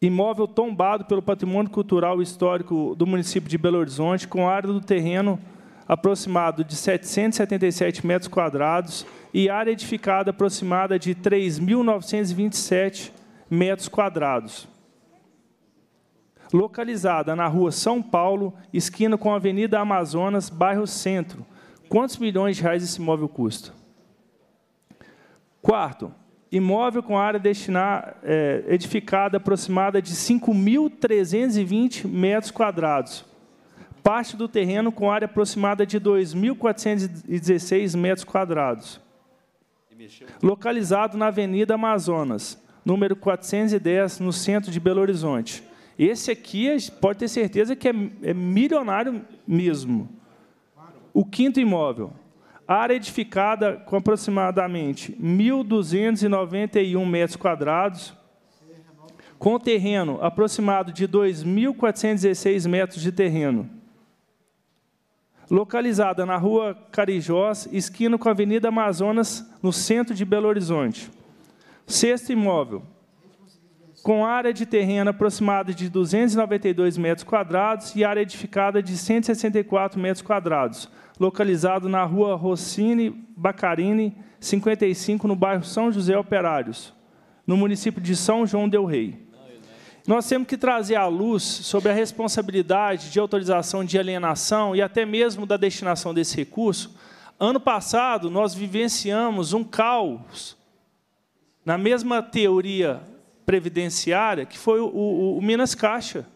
Imóvel tombado pelo patrimônio cultural e histórico do município de Belo Horizonte, com área do terreno aproximado de 777 metros quadrados e área edificada aproximada de 3.927 metros quadrados. Localizada na rua São Paulo, esquina com a Avenida Amazonas, bairro Centro, Quantos milhões de reais esse imóvel custa? Quarto, imóvel com área destinar, é, edificada aproximada de 5.320 metros quadrados. Parte do terreno com área aproximada de 2.416 metros quadrados. Localizado na Avenida Amazonas, número 410, no centro de Belo Horizonte. Esse aqui pode ter certeza que é, é milionário mesmo. O quinto imóvel, área edificada com aproximadamente 1.291 metros quadrados, com terreno aproximado de 2.416 metros de terreno. Localizada na rua Carijós, esquina com a Avenida Amazonas, no centro de Belo Horizonte. Sexto imóvel, com área de terreno aproximada de 292 metros quadrados e área edificada de 164 metros quadrados, localizado na rua Rossini Bacarini, 55, no bairro São José Operários, no município de São João del Rei. Nós temos que trazer à luz sobre a responsabilidade de autorização de alienação e até mesmo da destinação desse recurso. Ano passado, nós vivenciamos um caos na mesma teoria previdenciária, que foi o, o, o Minas Caixa.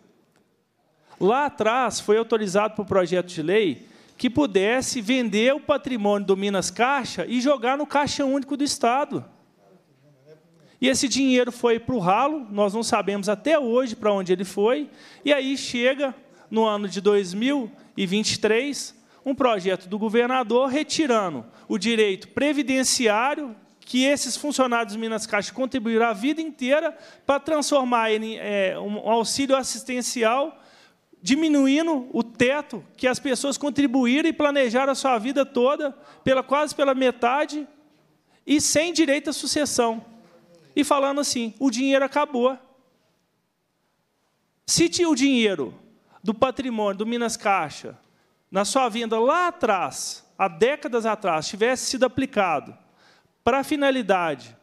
Lá atrás foi autorizado por projeto de lei que pudesse vender o patrimônio do Minas Caixa e jogar no Caixa Único do Estado. E esse dinheiro foi para o ralo, nós não sabemos até hoje para onde ele foi. E aí chega, no ano de 2023, um projeto do governador retirando o direito previdenciário que esses funcionários do Minas Caixa contribuíram a vida inteira para transformar ele em é, um auxílio assistencial, diminuindo o teto que as pessoas contribuíram e planejaram a sua vida toda, pela quase pela metade, e sem direito à sucessão. E falando assim, o dinheiro acabou. Se tinha o dinheiro do patrimônio do Minas Caixa, na sua venda lá atrás, há décadas atrás, tivesse sido aplicado para a finalidade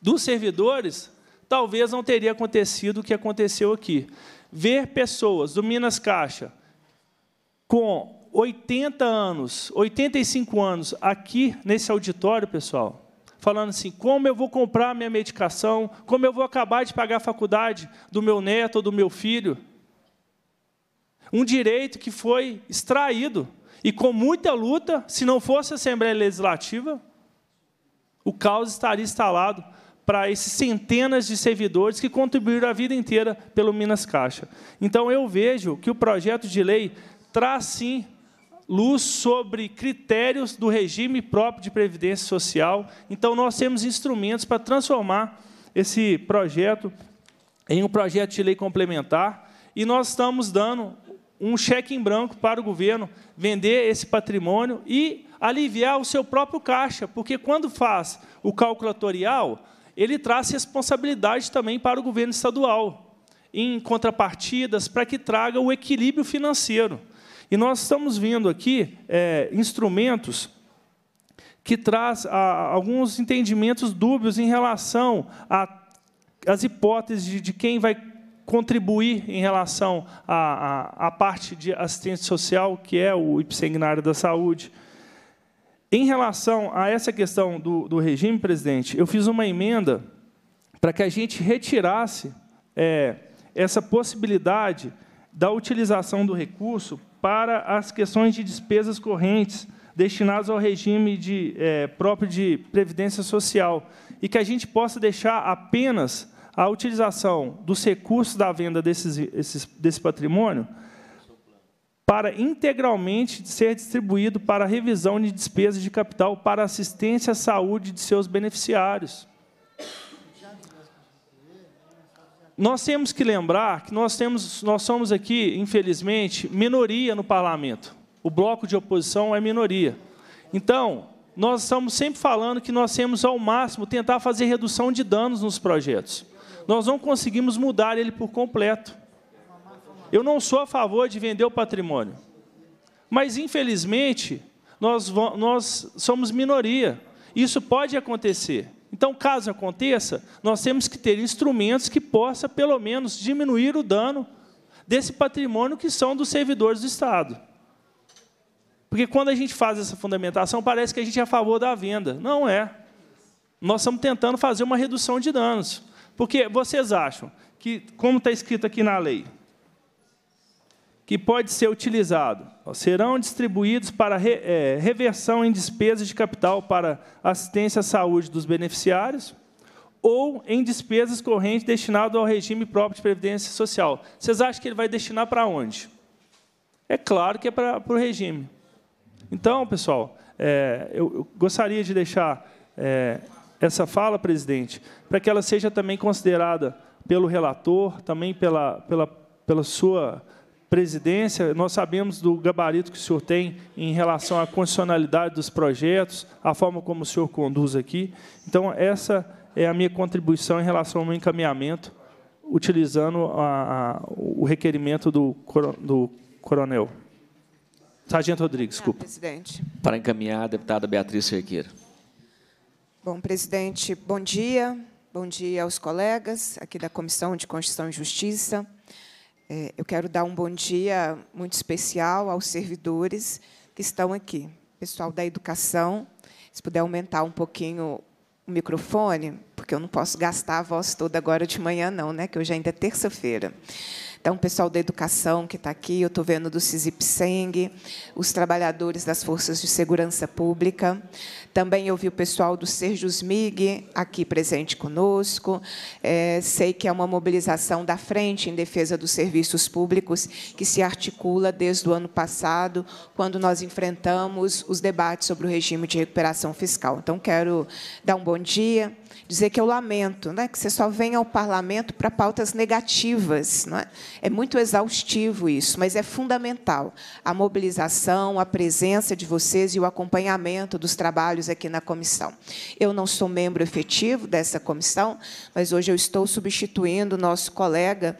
dos servidores, talvez não teria acontecido o que aconteceu aqui. Ver pessoas do Minas Caixa com 80 anos, 85 anos aqui nesse auditório, pessoal, falando assim: como eu vou comprar minha medicação, como eu vou acabar de pagar a faculdade do meu neto ou do meu filho. Um direito que foi extraído e com muita luta, se não fosse a Assembleia Legislativa, o caos estaria instalado para esses centenas de servidores que contribuíram a vida inteira pelo Minas Caixa. Então, eu vejo que o projeto de lei traz, sim, luz sobre critérios do regime próprio de previdência social. Então, nós temos instrumentos para transformar esse projeto em um projeto de lei complementar e nós estamos dando um cheque em branco para o governo vender esse patrimônio e aliviar o seu próprio caixa, porque quando faz o calculatorial, ele traz responsabilidade também para o governo estadual, em contrapartidas, para que traga o equilíbrio financeiro. E nós estamos vendo aqui é, instrumentos que traz a, alguns entendimentos dúbios em relação às hipóteses de, de, quem vai contribuir em relação à parte de assistência social, que é o IPSEG da saúde, em relação a essa questão do, do regime, presidente, eu fiz uma emenda para que a gente retirasse é, essa possibilidade da utilização do recurso para as questões de despesas correntes destinadas ao regime de, é, próprio de previdência social e que a gente possa deixar apenas a utilização dos recursos da venda desses, esses, desse patrimônio para integralmente ser distribuído para revisão de despesas de capital para assistência à saúde de seus beneficiários. Nós temos que lembrar que nós, temos, nós somos aqui, infelizmente, minoria no parlamento. O bloco de oposição é minoria. Então, nós estamos sempre falando que nós temos ao máximo tentar fazer redução de danos nos projetos. Nós não conseguimos mudar ele por completo. Eu não sou a favor de vender o patrimônio. Mas, infelizmente, nós, nós somos minoria. Isso pode acontecer. Então, caso aconteça, nós temos que ter instrumentos que possa, pelo menos, diminuir o dano desse patrimônio que são dos servidores do Estado. Porque quando a gente faz essa fundamentação, parece que a gente é a favor da venda. Não é. Nós estamos tentando fazer uma redução de danos. Porque vocês acham que, como está escrito aqui na lei, que pode ser utilizado serão distribuídos para re, é, reversão em despesas de capital para assistência à saúde dos beneficiários ou em despesas correntes destinadas ao regime próprio de previdência social. Vocês acham que ele vai destinar para onde? É claro que é para, para o regime. Então, pessoal, é, eu, eu, gostaria de deixar é, essa fala, presidente, para que ela seja também considerada pelo relator, também pela, pela, pela sua presidência, nós sabemos do gabarito que o senhor tem em relação à constitucionalidade dos projetos, a forma como o senhor conduz aqui. Então, essa é a minha contribuição em relação ao meu encaminhamento, utilizando a, a, o requerimento do, do coronel. Sargento Rodrigues, desculpa. Ah, presidente. Para encaminhar, a deputada Beatriz Cerqueira. Bom, presidente, bom dia. Bom dia aos colegas aqui da Comissão de Constituição e Justiça. É, eu quero dar um bom dia muito especial aos servidores que estão aqui. Pessoal da educação, se puder aumentar um pouquinho o microfone, porque eu não posso gastar a voz toda agora de manhã, não, né? Que hoje ainda é terça-feira. Então, o pessoal da educação que está aqui, eu estou vendo do CISIPSENG, os trabalhadores das forças de segurança pública. Também eu vi o pessoal do Serjus Smig aqui presente conosco. É, sei que é uma mobilização da frente em defesa dos serviços públicos que se articula desde o ano passado, quando nós enfrentamos os debates sobre o regime de recuperação fiscal. Então, quero dar um bom dia dizer que eu lamento, né? que você só vem ao parlamento para pautas negativas. Né? É muito exaustivo isso, mas é fundamental a mobilização, a presença de vocês e o acompanhamento dos trabalhos aqui na comissão. Eu não sou membro efetivo dessa comissão, mas hoje eu estou substituindo o nosso colega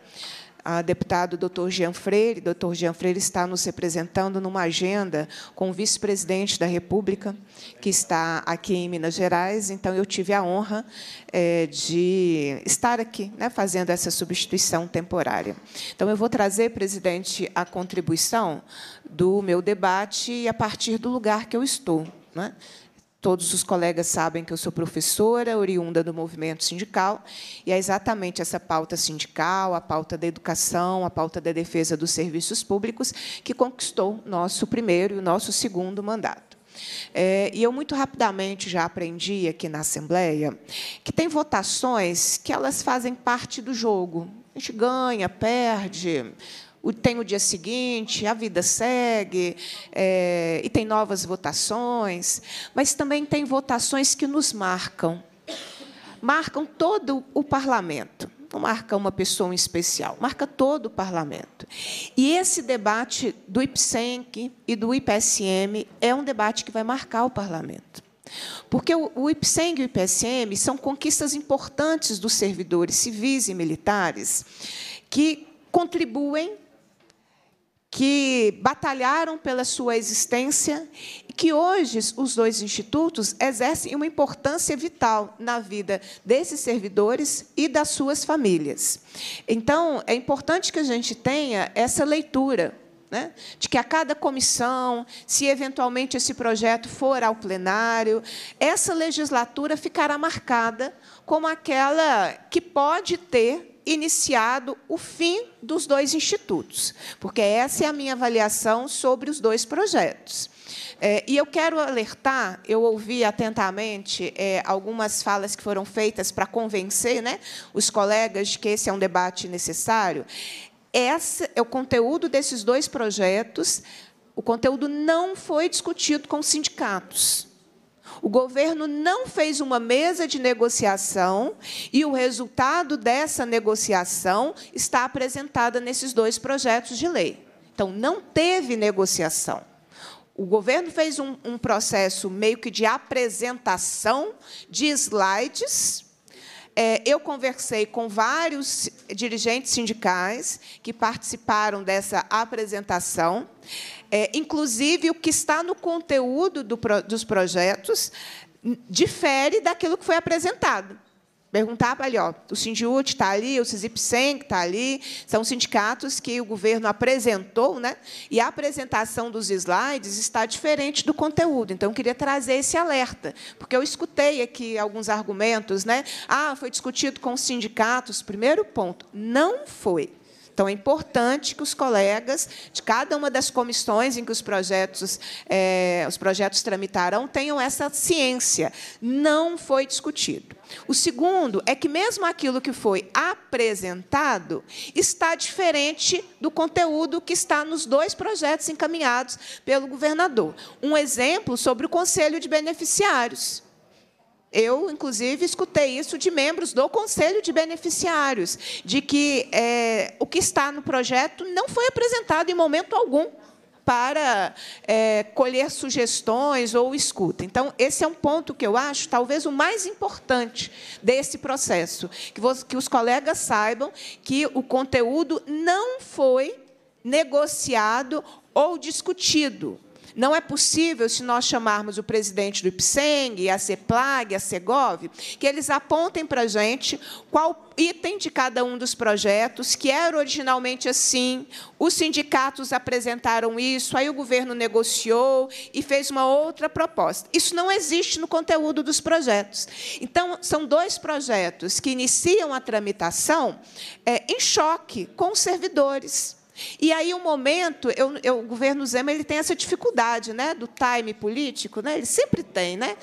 a deputado Dr. Jean Freire. Dr. Jean Freire está nos representando numa agenda com o vice-presidente da República, que está aqui em Minas Gerais. Então, eu tive a honra é, de estar aqui, né, fazendo essa substituição temporária. Então, eu vou trazer, presidente, a contribuição do meu debate a partir do lugar que eu estou. Né? Todos os colegas sabem que eu sou professora, oriunda do movimento sindical, e é exatamente essa pauta sindical, a pauta da educação, a pauta da defesa dos serviços públicos, que conquistou nosso primeiro e nosso segundo mandato. É, e eu muito rapidamente já aprendi aqui na Assembleia que tem votações que elas fazem parte do jogo. A gente ganha, perde, tem o dia seguinte, a vida segue, é, e tem novas votações, mas também tem votações que nos marcam marcam todo o parlamento. Não marca uma pessoa em especial, marca todo o parlamento. E esse debate do IPSENC e do IPSM é um debate que vai marcar o parlamento. Porque o IPSENG e o IPSM são conquistas importantes dos servidores civis e militares que contribuem que batalharam pela sua existência e que hoje os dois institutos exercem uma importância vital na vida desses servidores e das suas famílias. Então, é importante que a gente tenha essa leitura né, de que a cada comissão, se eventualmente esse projeto for ao plenário, essa legislatura ficará marcada como aquela que pode ter iniciado o fim dos dois institutos, porque essa é a minha avaliação sobre os dois projetos. É, e eu quero alertar, eu ouvi atentamente é, algumas falas que foram feitas para convencer né, os colegas de que esse é um debate necessário. Esse é o conteúdo desses dois projetos. O conteúdo não foi discutido com os sindicatos. O governo não fez uma mesa de negociação e o resultado dessa negociação está apresentada nesses dois projetos de lei. Então, não teve negociação. O governo fez um, um processo meio que de apresentação de slides. É, eu conversei com vários dirigentes sindicais que participaram dessa apresentação. É, inclusive, o que está no conteúdo do, dos projetos difere daquilo que foi apresentado. Perguntar ali, ó, o Sindiut está ali, o Sisipsem está ali, são sindicatos que o governo apresentou, né? e a apresentação dos slides está diferente do conteúdo. Então, eu queria trazer esse alerta, porque eu escutei aqui alguns argumentos. Né? Ah, foi discutido com os sindicatos. Primeiro ponto, não foi. Então, é importante que os colegas de cada uma das comissões em que os projetos, é, os projetos tramitarão tenham essa ciência. Não foi discutido. O segundo é que, mesmo aquilo que foi apresentado, está diferente do conteúdo que está nos dois projetos encaminhados pelo governador. Um exemplo sobre o Conselho de Beneficiários. Eu, inclusive, escutei isso de membros do Conselho de Beneficiários, de que é, o que está no projeto não foi apresentado em momento algum para é, colher sugestões ou escuta. Então, esse é um ponto que eu acho talvez o mais importante desse processo, que, vos, que os colegas saibam que o conteúdo não foi negociado ou discutido. Não é possível, se nós chamarmos o presidente do IPSENG, a CEPLAG, a CEGOV, que eles apontem para a gente qual item de cada um dos projetos, que era originalmente assim, os sindicatos apresentaram isso, aí o governo negociou e fez uma outra proposta. Isso não existe no conteúdo dos projetos. Então, são dois projetos que iniciam a tramitação é, em choque com os servidores. E aí o um momento, eu, eu, o governo Zema ele tem essa dificuldade, né, do time político, né? Ele sempre tem, né?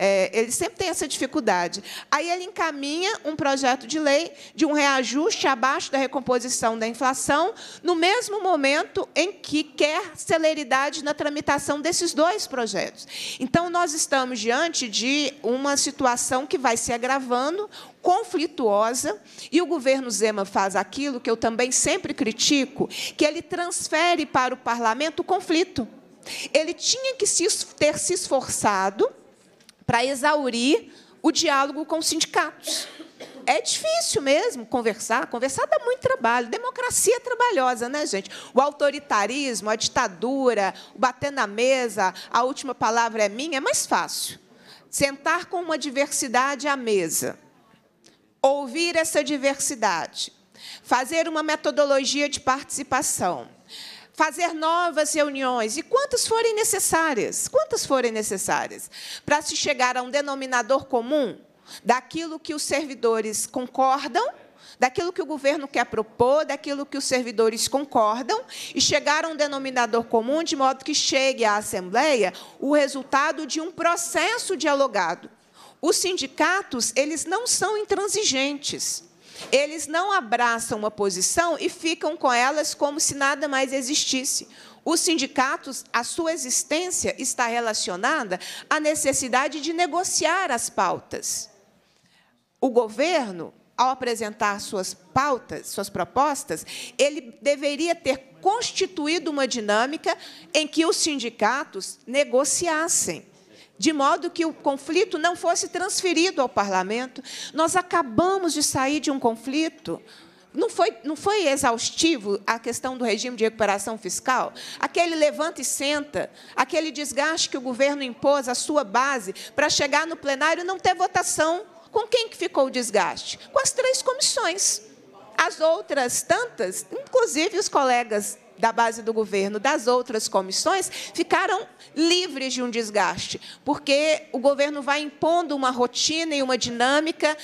É, ele sempre tem essa dificuldade. Aí ele encaminha um projeto de lei de um reajuste abaixo da recomposição da inflação, no mesmo momento em que quer celeridade na tramitação desses dois projetos. Então, nós estamos diante de uma situação que vai se agravando, conflituosa, e o governo Zema faz aquilo que eu também sempre critico, que ele transfere para o parlamento o conflito. Ele tinha que ter se esforçado para exaurir o diálogo com os sindicatos. É difícil mesmo conversar, conversar dá muito trabalho. Democracia é trabalhosa, né, gente? O autoritarismo, a ditadura, o bater na mesa, a última palavra é minha, é mais fácil. Sentar com uma diversidade à mesa, ouvir essa diversidade, fazer uma metodologia de participação fazer novas reuniões, e quantas forem necessárias, quantas forem necessárias, para se chegar a um denominador comum daquilo que os servidores concordam, daquilo que o governo quer propor, daquilo que os servidores concordam, e chegar a um denominador comum, de modo que chegue à Assembleia o resultado de um processo dialogado. Os sindicatos, eles não são intransigentes. Eles não abraçam uma posição e ficam com elas como se nada mais existisse. Os sindicatos, a sua existência está relacionada à necessidade de negociar as pautas. O governo, ao apresentar suas pautas, suas propostas, ele deveria ter constituído uma dinâmica em que os sindicatos negociassem de modo que o conflito não fosse transferido ao parlamento. Nós acabamos de sair de um conflito. Não foi, não foi exaustivo a questão do regime de recuperação fiscal? Aquele levanta e senta, aquele desgaste que o governo impôs à sua base para chegar no plenário e não ter votação. Com quem que ficou o desgaste? Com as três comissões. As outras tantas, inclusive os colegas da base do governo das outras comissões ficaram livres de um desgaste, porque o governo vai impondo uma rotina e uma dinâmica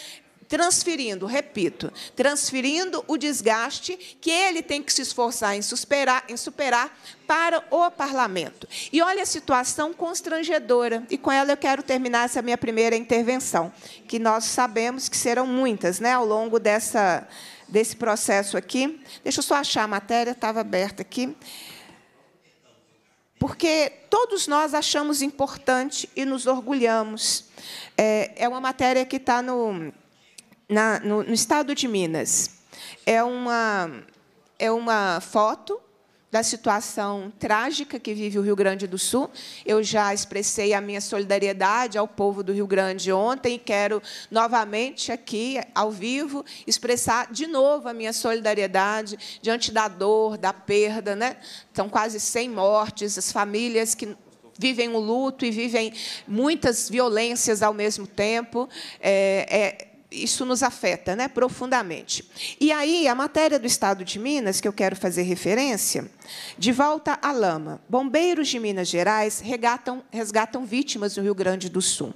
transferindo, repito, transferindo o desgaste que ele tem que se esforçar em superar, em superar para o parlamento. E olha a situação constrangedora, e com ela eu quero terminar essa minha primeira intervenção, que nós sabemos que serão muitas, né, ao longo dessa desse processo aqui. Deixa eu só achar a matéria, estava aberta aqui. Porque todos nós achamos importante e nos orgulhamos. É, é uma matéria que está no, na, no, no estado de Minas. É uma, é uma foto da situação trágica que vive o Rio Grande do Sul. Eu já expressei a minha solidariedade ao povo do Rio Grande ontem e quero novamente aqui, ao vivo, expressar de novo a minha solidariedade diante da dor, da perda. Né? São quase 100 mortes, as famílias que vivem o luto e vivem muitas violências ao mesmo tempo. É, é, isso nos afeta né, profundamente. E aí, a matéria do Estado de Minas, que eu quero fazer referência, de volta à lama. Bombeiros de Minas Gerais regatam, resgatam vítimas no Rio Grande do Sul.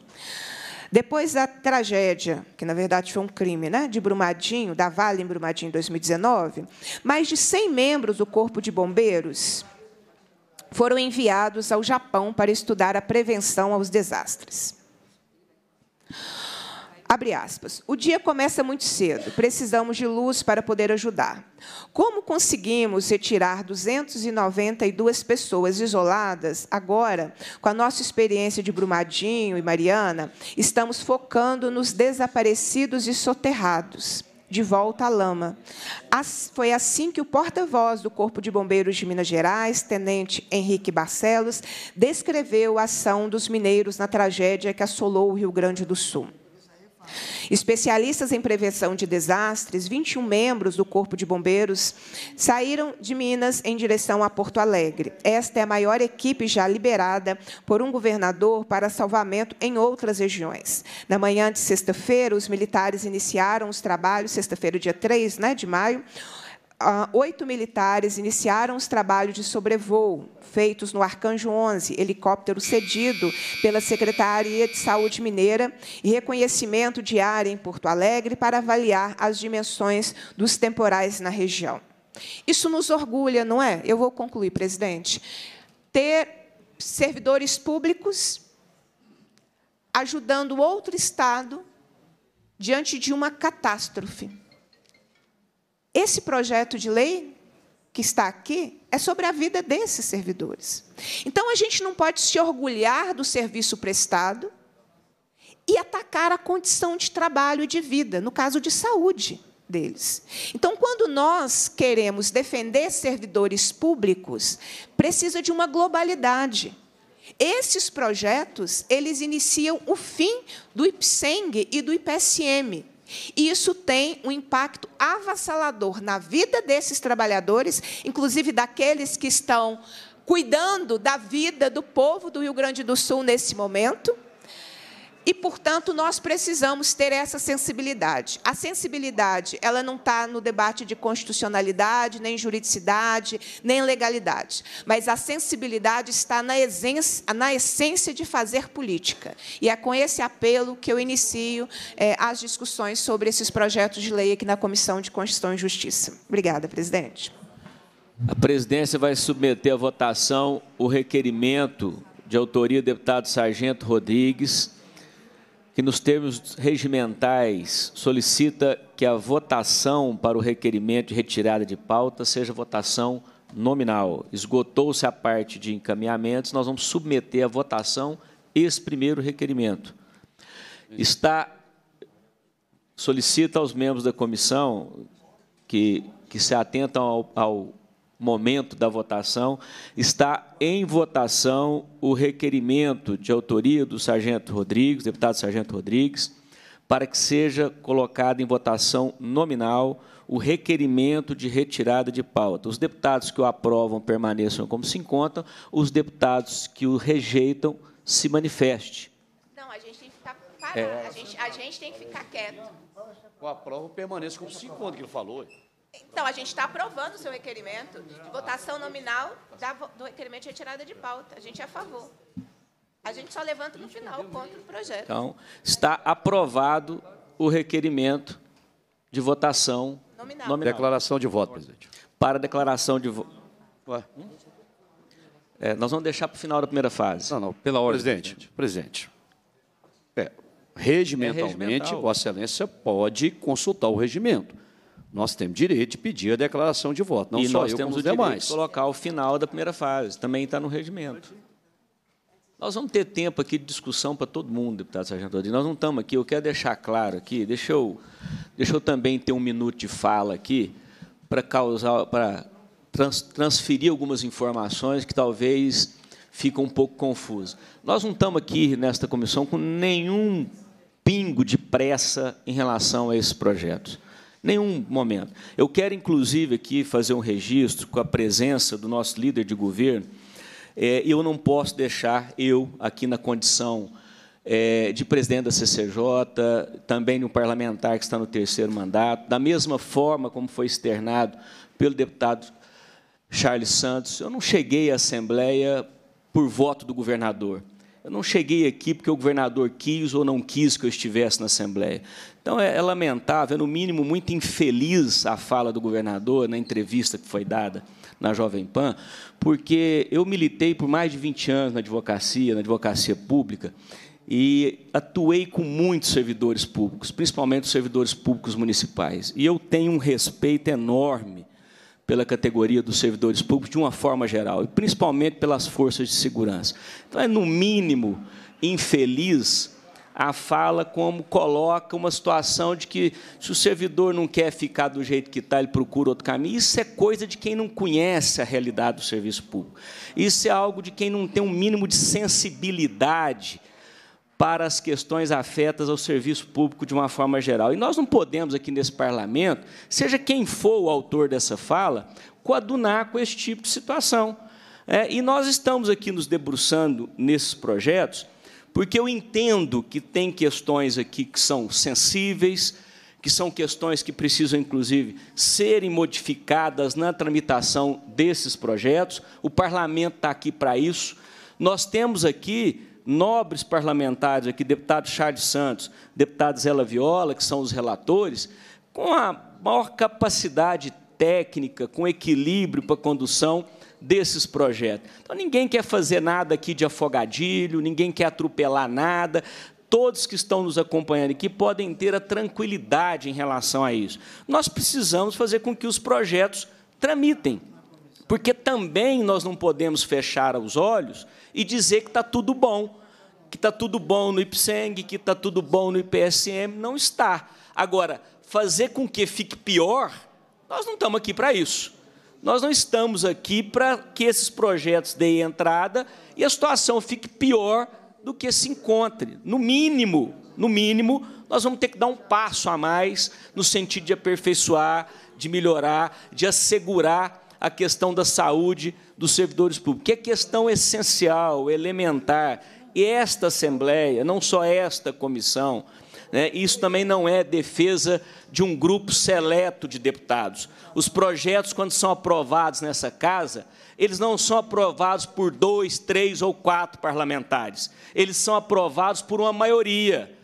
Depois da tragédia, que na verdade foi um crime, né, de Brumadinho, da Vale em Brumadinho em 2019, mais de 100 membros do Corpo de Bombeiros foram enviados ao Japão para estudar a prevenção aos desastres. Abre aspas. O dia começa muito cedo. Precisamos de luz para poder ajudar. Como conseguimos retirar 292 pessoas isoladas agora, com a nossa experiência de Brumadinho e Mariana, estamos focando nos desaparecidos e soterrados de volta à lama. As, foi assim que o porta-voz do Corpo de Bombeiros de Minas Gerais, tenente Henrique Barcelos, descreveu a ação dos mineiros na tragédia que assolou o Rio Grande do Sul. Especialistas em prevenção de desastres, 21 membros do Corpo de Bombeiros saíram de Minas em direção a Porto Alegre. Esta é a maior equipe já liberada por um governador para salvamento em outras regiões. Na manhã de sexta-feira, os militares iniciaram os trabalhos, sexta-feira, dia 3 né, de maio, oito militares iniciaram os trabalhos de sobrevoo feitos no Arcanjo 11, helicóptero cedido pela Secretaria de Saúde Mineira, e reconhecimento de área em Porto Alegre para avaliar as dimensões dos temporais na região. Isso nos orgulha, não é? Eu vou concluir, presidente. Ter servidores públicos ajudando outro Estado diante de uma catástrofe. Esse projeto de lei que está aqui é sobre a vida desses servidores. Então a gente não pode se orgulhar do serviço prestado e atacar a condição de trabalho e de vida, no caso de saúde deles. Então, quando nós queremos defender servidores públicos, precisa de uma globalidade. Esses projetos, eles iniciam o fim do IPSENG e do IPSM, e isso tem um impacto avassalador na vida desses trabalhadores, inclusive daqueles que estão cuidando da vida do povo do Rio Grande do Sul nesse momento e, portanto, nós precisamos ter essa sensibilidade. A sensibilidade, ela não está no debate de constitucionalidade, nem juridicidade, nem legalidade. Mas a sensibilidade está na, essência, na essência de fazer política. E é com esse apelo que eu inicio é, as discussões sobre esses projetos de lei aqui na Comissão de Constituição e Justiça. Obrigada, presidente. A presidência vai submeter à votação o requerimento de autoria do deputado Sargento Rodrigues, que, nos termos regimentais, solicita que a votação para o requerimento de retirada de pauta seja votação nominal. Esgotou-se a parte de encaminhamentos, nós vamos submeter à votação esse primeiro requerimento. Está solicita aos membros da comissão que, que se atentam ao, ao momento da votação, está em votação o requerimento de autoria do Sargento Rodrigues, deputado Sargento Rodrigues, para que seja colocado em votação nominal o requerimento de retirada de pauta. Os deputados que o aprovam permaneçam como se encontram, os deputados que o rejeitam se manifeste. Não, a gente tem que ficar parado, é. a, gente, a gente tem que ficar quieto. O aprovo permanece como se encontra, que ele falou. Então, a gente está aprovando o seu requerimento de votação nominal da, do requerimento de retirada de pauta. A gente é a favor. A gente só levanta no final contra o projeto. Então, está aprovado o requerimento de votação nominal. nominal. Declaração de voto, presidente. Para declaração de voto. É, nós vamos deixar para o final da primeira fase. Não, não, pela ordem. Presidente, presidente. É, regimentalmente, é regimental. Vossa Excelência pode consultar o regimento nós temos direito de pedir a declaração de voto, não e só nós eu, temos como direito demais. De colocar o final da primeira fase, também está no regimento. Nós vamos ter tempo aqui de discussão para todo mundo, deputado Sargento Nós não estamos aqui, eu quero deixar claro aqui, deixa eu, deixa eu também ter um minuto de fala aqui para causar, para trans, transferir algumas informações que talvez fiquem um pouco confusas. Nós não estamos aqui nesta comissão com nenhum pingo de pressa em relação a esses projetos. Nenhum momento. Eu quero, inclusive, aqui fazer um registro com a presença do nosso líder de governo. É, eu não posso deixar, eu, aqui na condição é, de presidente da CCJ, também um parlamentar que está no terceiro mandato, da mesma forma como foi externado pelo deputado Charles Santos, eu não cheguei à Assembleia por voto do governador. Eu não cheguei aqui porque o governador quis ou não quis que eu estivesse na Assembleia. Então é, é lamentável, é no mínimo muito infeliz a fala do governador na entrevista que foi dada na Jovem Pan, porque eu militei por mais de 20 anos na advocacia, na advocacia pública, e atuei com muitos servidores públicos, principalmente os servidores públicos municipais. E eu tenho um respeito enorme pela categoria dos servidores públicos de uma forma geral, e principalmente pelas forças de segurança. Então, é, no mínimo, infeliz a fala como coloca uma situação de que, se o servidor não quer ficar do jeito que está, ele procura outro caminho. Isso é coisa de quem não conhece a realidade do serviço público. Isso é algo de quem não tem um mínimo de sensibilidade para as questões afetas ao serviço público de uma forma geral. E nós não podemos aqui nesse parlamento, seja quem for o autor dessa fala, coadunar com esse tipo de situação. É, e nós estamos aqui nos debruçando nesses projetos, porque eu entendo que tem questões aqui que são sensíveis, que são questões que precisam, inclusive, serem modificadas na tramitação desses projetos. O parlamento está aqui para isso. Nós temos aqui nobres parlamentares aqui, deputado Charles Santos, deputado Zela Viola, que são os relatores, com a maior capacidade técnica, com equilíbrio para a condução desses projetos. Então, ninguém quer fazer nada aqui de afogadilho, ninguém quer atropelar nada. Todos que estão nos acompanhando aqui podem ter a tranquilidade em relação a isso. Nós precisamos fazer com que os projetos tramitem. Porque também nós não podemos fechar os olhos e dizer que está tudo bom, que está tudo bom no IPSENG, que está tudo bom no IPSM. Não está. Agora, fazer com que fique pior, nós não estamos aqui para isso. Nós não estamos aqui para que esses projetos deem entrada e a situação fique pior do que se encontre. No mínimo, no mínimo, nós vamos ter que dar um passo a mais no sentido de aperfeiçoar, de melhorar, de assegurar a questão da saúde dos servidores públicos, que é questão essencial, elementar. E esta Assembleia, não só esta comissão, né, isso também não é defesa de um grupo seleto de deputados. Os projetos, quando são aprovados nessa casa, eles não são aprovados por dois, três ou quatro parlamentares. Eles são aprovados por uma maioria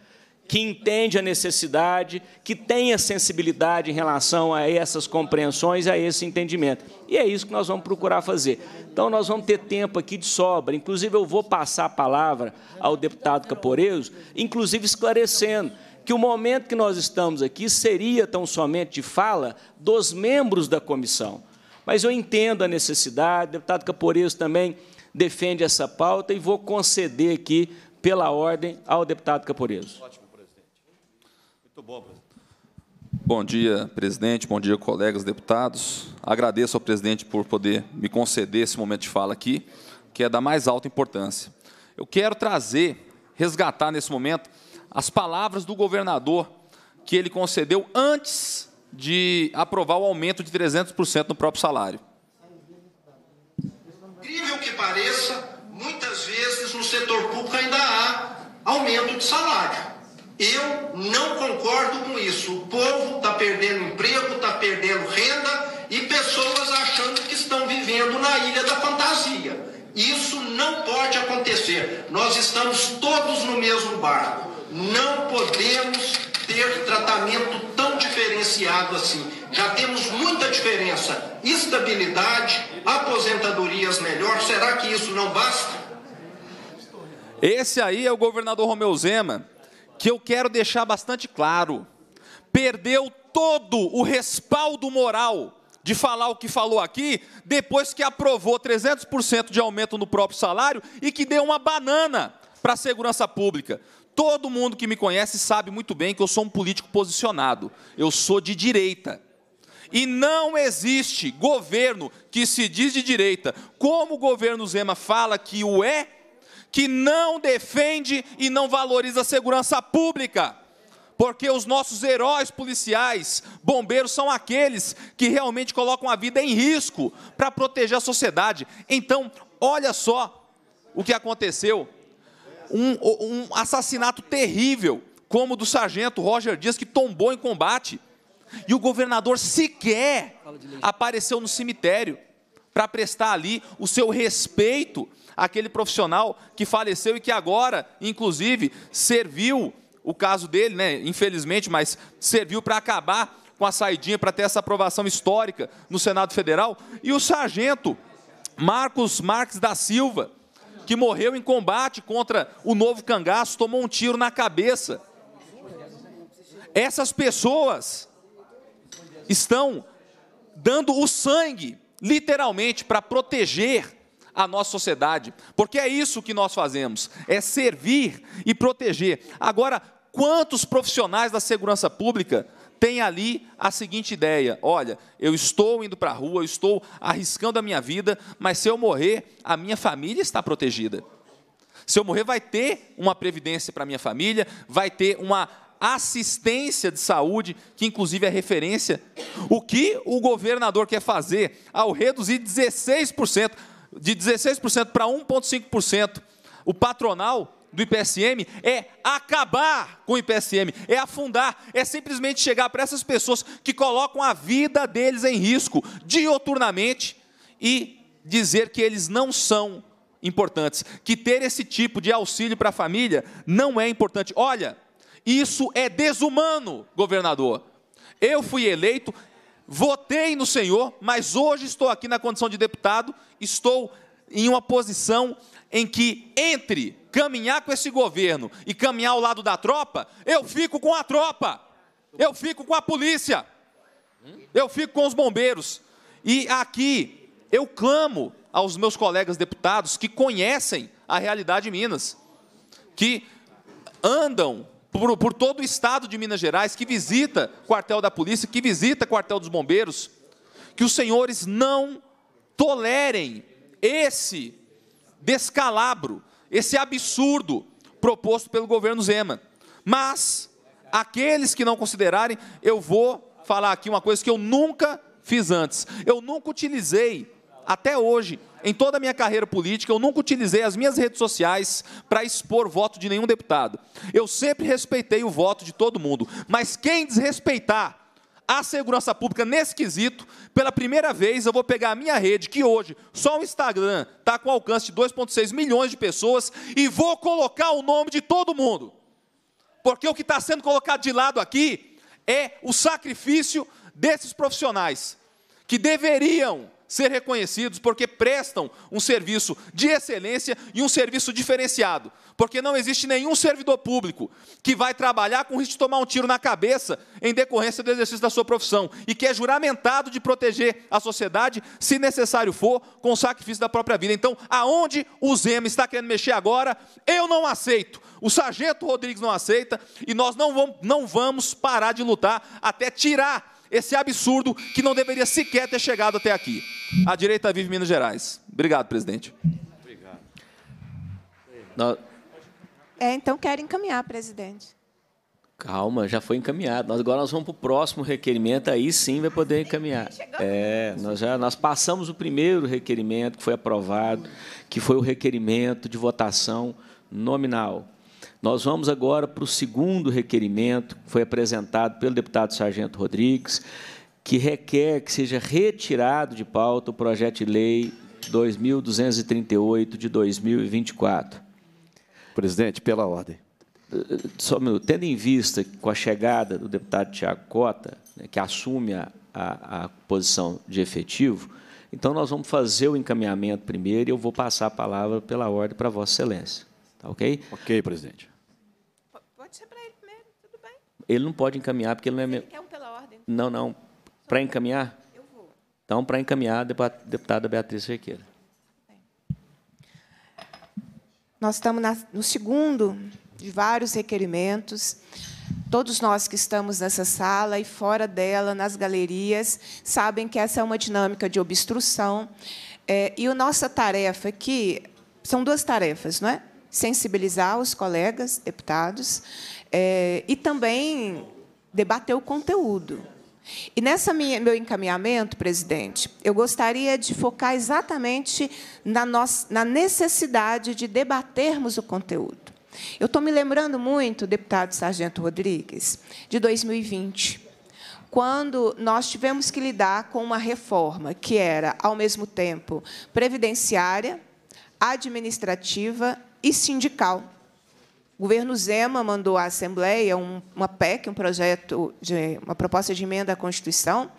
que entende a necessidade, que tem a sensibilidade em relação a essas compreensões, a esse entendimento. E é isso que nós vamos procurar fazer. Então, nós vamos ter tempo aqui de sobra. Inclusive, eu vou passar a palavra ao deputado Caporeus, inclusive esclarecendo que o momento que nós estamos aqui seria tão somente de fala dos membros da comissão. Mas eu entendo a necessidade, o deputado Caporeus também defende essa pauta e vou conceder aqui, pela ordem, ao deputado Caporeus. Ótimo. Muito bom, presidente. Bom dia, presidente. Bom dia, colegas deputados. Agradeço ao presidente por poder me conceder esse momento de fala aqui, que é da mais alta importância. Eu quero trazer, resgatar nesse momento, as palavras do governador que ele concedeu antes de aprovar o aumento de 300% no próprio salário. Incrível que pareça, muitas vezes no setor público ainda há aumento de salário. Eu não concordo com isso. O povo está perdendo emprego, está perdendo renda e pessoas achando que estão vivendo na ilha da fantasia. Isso não pode acontecer. Nós estamos todos no mesmo barco. Não podemos ter tratamento tão diferenciado assim. Já temos muita diferença. Estabilidade, aposentadorias melhor. Será que isso não basta? Esse aí é o governador Romeu Zema que eu quero deixar bastante claro: perdeu todo o respaldo moral de falar o que falou aqui, depois que aprovou 300% de aumento no próprio salário e que deu uma banana para a segurança pública. Todo mundo que me conhece sabe muito bem que eu sou um político posicionado, eu sou de direita. E não existe governo que se diz de direita, como o governo Zema fala que o é que não defende e não valoriza a segurança pública. Porque os nossos heróis policiais, bombeiros, são aqueles que realmente colocam a vida em risco para proteger a sociedade. Então, olha só o que aconteceu: um, um assassinato terrível, como o do sargento Roger Dias, que tombou em combate. E o governador sequer apareceu no cemitério para prestar ali o seu respeito aquele profissional que faleceu e que agora, inclusive, serviu, o caso dele, né, infelizmente, mas serviu para acabar com a saidinha, para ter essa aprovação histórica no Senado Federal, e o sargento Marcos Marques da Silva, que morreu em combate contra o novo cangaço, tomou um tiro na cabeça. Essas pessoas estão dando o sangue, literalmente, para proteger a nossa sociedade, porque é isso que nós fazemos, é servir e proteger. Agora, quantos profissionais da segurança pública têm ali a seguinte ideia: olha, eu estou indo para a rua, eu estou arriscando a minha vida, mas se eu morrer, a minha família está protegida. Se eu morrer, vai ter uma previdência para minha família, vai ter uma assistência de saúde, que inclusive é referência. O que o governador quer fazer ao reduzir 16%? de 16% para 1,5%. O patronal do IPSM é acabar com o IPSM, é afundar, é simplesmente chegar para essas pessoas que colocam a vida deles em risco dioturnamente e dizer que eles não são importantes, que ter esse tipo de auxílio para a família não é importante. Olha, isso é desumano, governador. Eu fui eleito votei no Senhor, mas hoje estou aqui na condição de deputado, estou em uma posição em que entre caminhar com esse governo e caminhar ao lado da tropa, eu fico com a tropa, eu fico com a polícia, eu fico com os bombeiros. E aqui eu clamo aos meus colegas deputados que conhecem a realidade de Minas, que andam por, por todo o estado de Minas Gerais, que visita quartel da polícia, que visita quartel dos bombeiros, que os senhores não tolerem esse descalabro, esse absurdo proposto pelo governo Zema. Mas aqueles que não considerarem, eu vou falar aqui uma coisa que eu nunca fiz antes. Eu nunca utilizei até hoje em toda a minha carreira política, eu nunca utilizei as minhas redes sociais para expor voto de nenhum deputado. Eu sempre respeitei o voto de todo mundo. Mas quem desrespeitar a segurança pública nesse quesito, pela primeira vez eu vou pegar a minha rede, que hoje só o Instagram está com alcance de 2,6 milhões de pessoas, e vou colocar o nome de todo mundo. Porque o que está sendo colocado de lado aqui é o sacrifício desses profissionais que deveriam ser reconhecidos porque prestam um serviço de excelência e um serviço diferenciado. Porque não existe nenhum servidor público que vai trabalhar com risco de tomar um tiro na cabeça em decorrência do exercício da sua profissão e que é juramentado de proteger a sociedade, se necessário for, com o sacrifício da própria vida. Então, aonde o Zema está querendo mexer agora, eu não aceito. O sargento Rodrigues não aceita e nós não vamos, não vamos parar de lutar até tirar esse absurdo que não deveria sequer ter chegado até aqui. A direita vive Minas Gerais. Obrigado, presidente. Obrigado. É, então quero encaminhar, presidente. Calma, já foi encaminhado. Nós, agora nós vamos para o próximo requerimento, aí sim vai poder encaminhar. É, nós já nós passamos o primeiro requerimento que foi aprovado, que foi o requerimento de votação nominal. Nós vamos agora para o segundo requerimento, que foi apresentado pelo deputado Sargento Rodrigues, que requer que seja retirado de pauta o projeto de lei 2238 de 2024. Presidente, pela ordem. Eh, só um minuto. Tendo em vista com a chegada do deputado Tiago Cota, né, que assume a, a, a posição de efetivo, então, nós vamos fazer o encaminhamento primeiro e eu vou passar a palavra pela ordem para Vossa Excelência. Tá ok? Ok, presidente. Ele não pode encaminhar, porque ele não é... Ele meu... quer um pela ordem. Não, não. Para encaminhar? Eu vou. Então, para encaminhar, deputada Beatriz Requeira. Nós estamos no segundo de vários requerimentos. Todos nós que estamos nessa sala e fora dela, nas galerias, sabem que essa é uma dinâmica de obstrução. É, e a nossa tarefa aqui são duas tarefas, não é? Sensibilizar os colegas deputados é, e também debater o conteúdo. E nessa minha, meu encaminhamento, presidente, eu gostaria de focar exatamente na, nossa, na necessidade de debatermos o conteúdo. Eu estou me lembrando muito, deputado Sargento Rodrigues, de 2020, quando nós tivemos que lidar com uma reforma que era, ao mesmo tempo, previdenciária, administrativa e sindical. O governo Zema mandou à Assembleia um, uma PEC, um projeto de uma proposta de emenda à Constituição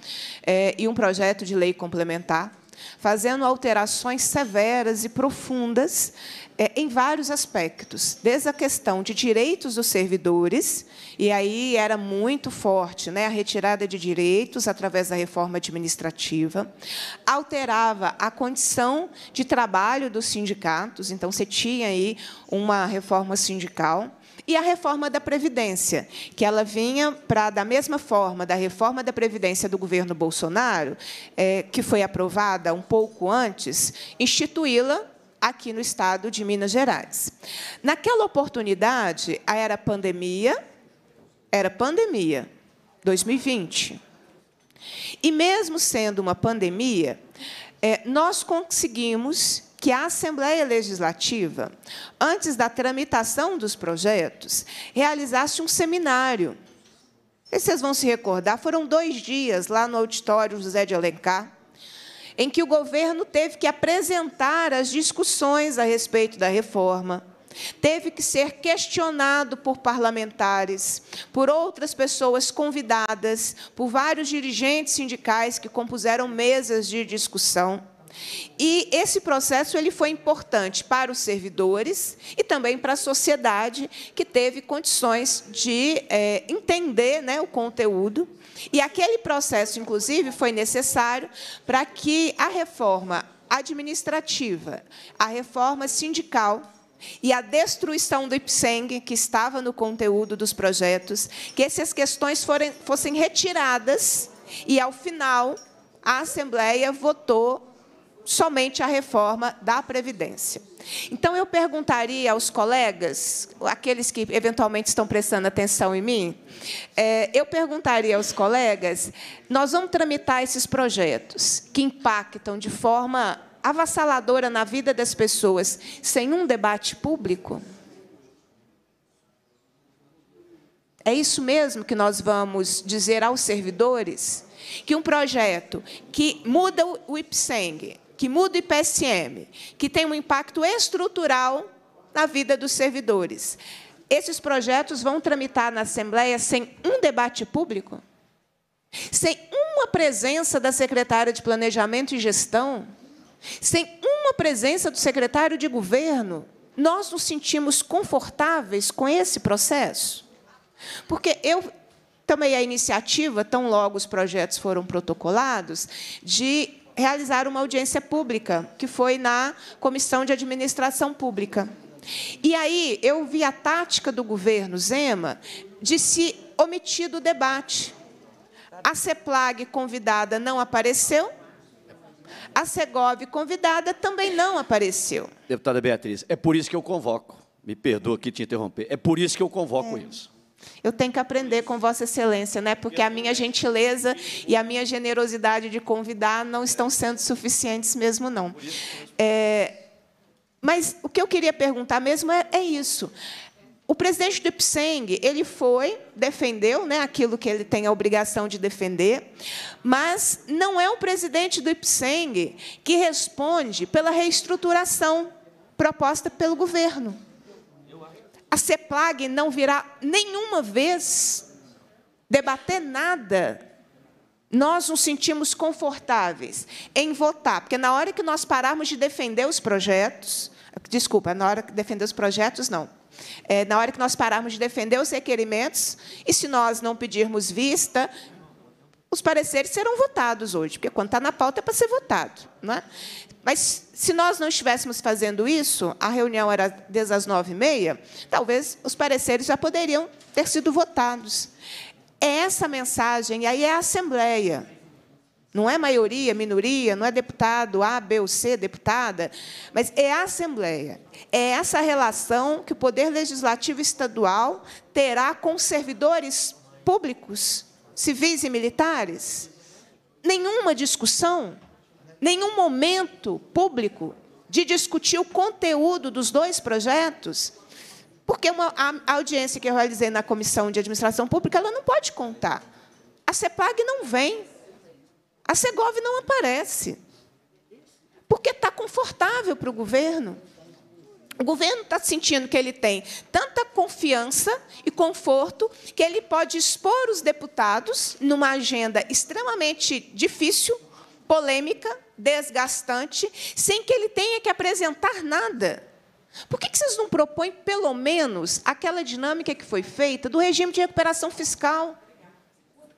é, e um projeto de lei complementar, fazendo alterações severas e profundas é, em vários aspectos, desde a questão de direitos dos servidores, e aí era muito forte né, a retirada de direitos através da reforma administrativa, alterava a condição de trabalho dos sindicatos, então você tinha aí uma reforma sindical e a reforma da Previdência, que ela vinha para, da mesma forma da reforma da Previdência do governo Bolsonaro, é, que foi aprovada um pouco antes, instituí-la aqui no estado de Minas Gerais. Naquela oportunidade, era pandemia, era pandemia, 2020. E mesmo sendo uma pandemia, é, nós conseguimos que a Assembleia Legislativa, antes da tramitação dos projetos, realizasse um seminário. E vocês vão se recordar, foram dois dias lá no auditório José de Alencar, em que o governo teve que apresentar as discussões a respeito da reforma. Teve que ser questionado por parlamentares, por outras pessoas convidadas, por vários dirigentes sindicais que compuseram mesas de discussão. E esse processo ele foi importante para os servidores e também para a sociedade, que teve condições de é, entender né, o conteúdo e aquele processo, inclusive, foi necessário para que a reforma administrativa, a reforma sindical e a destruição do IPSENG, que estava no conteúdo dos projetos, que essas questões forem, fossem retiradas e, ao final, a Assembleia votou somente a reforma da Previdência. Então, eu perguntaria aos colegas, aqueles que eventualmente estão prestando atenção em mim, é, eu perguntaria aos colegas: nós vamos tramitar esses projetos que impactam de forma avassaladora na vida das pessoas sem um debate público? É isso mesmo que nós vamos dizer aos servidores? Que um projeto que muda o IPSENG, que muda o IPSM, que tem um impacto estrutural na vida dos servidores. Esses projetos vão tramitar na Assembleia sem um debate público? Sem uma presença da secretária de Planejamento e Gestão? Sem uma presença do secretário de Governo? Nós nos sentimos confortáveis com esse processo? Porque eu tomei a iniciativa, tão logo os projetos foram protocolados, de realizar uma audiência pública, que foi na Comissão de Administração Pública. E aí eu vi a tática do governo Zema de se omitir do debate. A CEPLAG convidada não apareceu, a Segov convidada também não apareceu. Deputada Beatriz, é por isso que eu convoco. Me perdoa aqui te interromper. É por isso que eu convoco é. isso. Eu tenho que aprender com Vossa Excelência, né? porque a minha gentileza e a minha generosidade de convidar não estão sendo suficientes mesmo, não. É, mas o que eu queria perguntar mesmo é, é isso. O presidente do Ipseng, ele foi, defendeu né, aquilo que ele tem a obrigação de defender, mas não é o presidente do Ipseng que responde pela reestruturação proposta pelo governo. A CEPLAG não virá nenhuma vez debater nada. Nós nos sentimos confortáveis em votar, porque na hora que nós pararmos de defender os projetos, desculpa, na hora que defender os projetos, não. É, na hora que nós pararmos de defender os requerimentos, e se nós não pedirmos vista, os pareceres serão votados hoje, porque quando está na pauta é para ser votado. Não é? Mas se nós não estivéssemos fazendo isso, a reunião era desde as nove e meia, talvez os pareceres já poderiam ter sido votados. É essa mensagem, e aí é a Assembleia. Não é maioria, minoria, não é deputado A, B ou C, deputada, mas é a Assembleia. É essa relação que o Poder Legislativo Estadual terá com servidores públicos, civis e militares. Nenhuma discussão nenhum momento público de discutir o conteúdo dos dois projetos, porque uma, a, audiência que eu realizei na Comissão de Administração Pública ela não pode contar. A CEPAG não vem. A Cegov não aparece. Porque está confortável para o governo. O governo está sentindo que ele tem tanta confiança e conforto que ele pode expor os deputados numa agenda extremamente difícil, polêmica, desgastante, sem que ele tenha que apresentar nada. Por que vocês não propõem, pelo menos, aquela dinâmica que foi feita do regime de recuperação fiscal?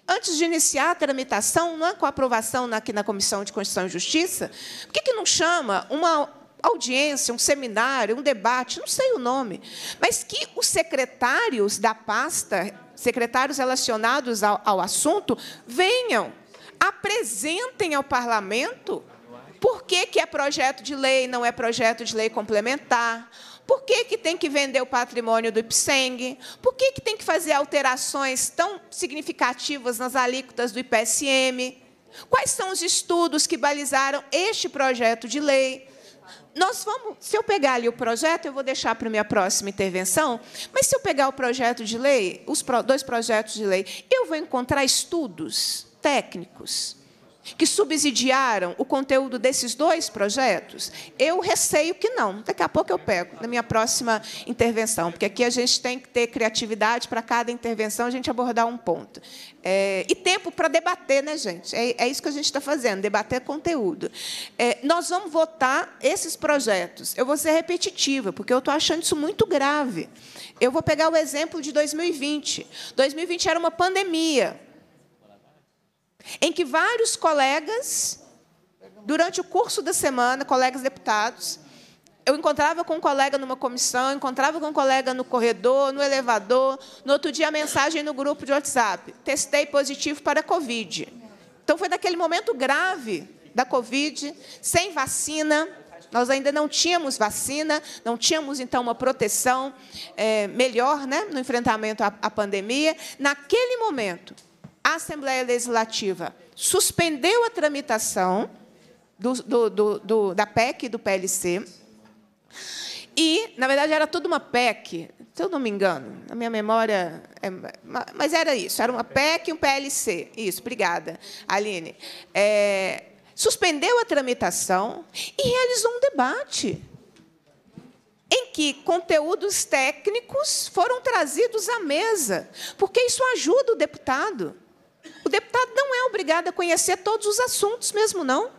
Antes de iniciar a tramitação, não é, com a aprovação aqui na Comissão de Constituição e Justiça, por que, que não chama uma audiência, um seminário, um debate, não sei o nome, mas que os secretários da pasta, secretários relacionados ao, ao assunto, venham apresentem ao parlamento por que, que é projeto de lei, não é projeto de lei complementar, por que, que tem que vender o patrimônio do IPSENG, por que, que tem que fazer alterações tão significativas nas alíquotas do IPSM, quais são os estudos que balizaram este projeto de lei. Nós vamos, se eu pegar ali o projeto, eu vou deixar para a minha próxima intervenção, mas se eu pegar o projeto de lei, os dois projetos de lei, eu vou encontrar estudos técnicos que subsidiaram o conteúdo desses dois projetos? Eu receio que não. Daqui a pouco eu pego na minha próxima intervenção, porque aqui a gente tem que ter criatividade para cada intervenção, a gente abordar um ponto. É, e tempo para debater, né, gente? É, é, isso que a gente está fazendo, debater conteúdo. É, nós vamos votar esses projetos. Eu vou ser repetitiva, porque eu estou achando isso muito grave. Eu vou pegar o exemplo de 2020. 2020 era uma pandemia em que vários colegas, durante o curso da semana, colegas deputados, eu encontrava com um colega numa comissão, encontrava com um colega no corredor, no elevador. No outro dia, a mensagem no grupo de WhatsApp: testei positivo para a Covid. Então, foi daquele momento grave da Covid, sem vacina. Nós ainda não tínhamos vacina, não tínhamos, então, uma proteção é, melhor né, no enfrentamento à, à pandemia. Naquele momento, a Assembleia Legislativa suspendeu a tramitação do, do, do, da PEC e do PLC. E, na verdade, era tudo uma PEC, se eu não me engano, na minha memória. É, mas era isso, era uma PEC e um PLC. Isso, obrigada, Aline. É, suspendeu a tramitação e realizou um debate em que conteúdos técnicos foram trazidos à mesa, porque isso ajuda o deputado. O deputado não é obrigado a conhecer todos os assuntos mesmo, não.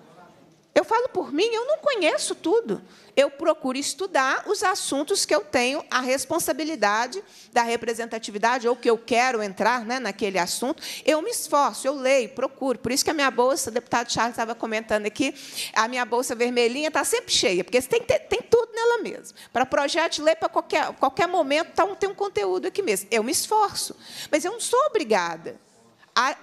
Eu falo por mim, eu não conheço tudo. Eu procuro estudar os assuntos que eu tenho a responsabilidade da representatividade ou que eu quero entrar né, naquele assunto. Eu me esforço, eu leio, procuro. Por isso que a minha bolsa, o deputado Charles estava comentando aqui, a minha bolsa vermelhinha está sempre cheia, porque tem, tem tudo nela mesmo. Para projeto de lei, para qualquer, qualquer momento, tá, tem um conteúdo aqui mesmo. Eu me esforço, mas eu não sou obrigada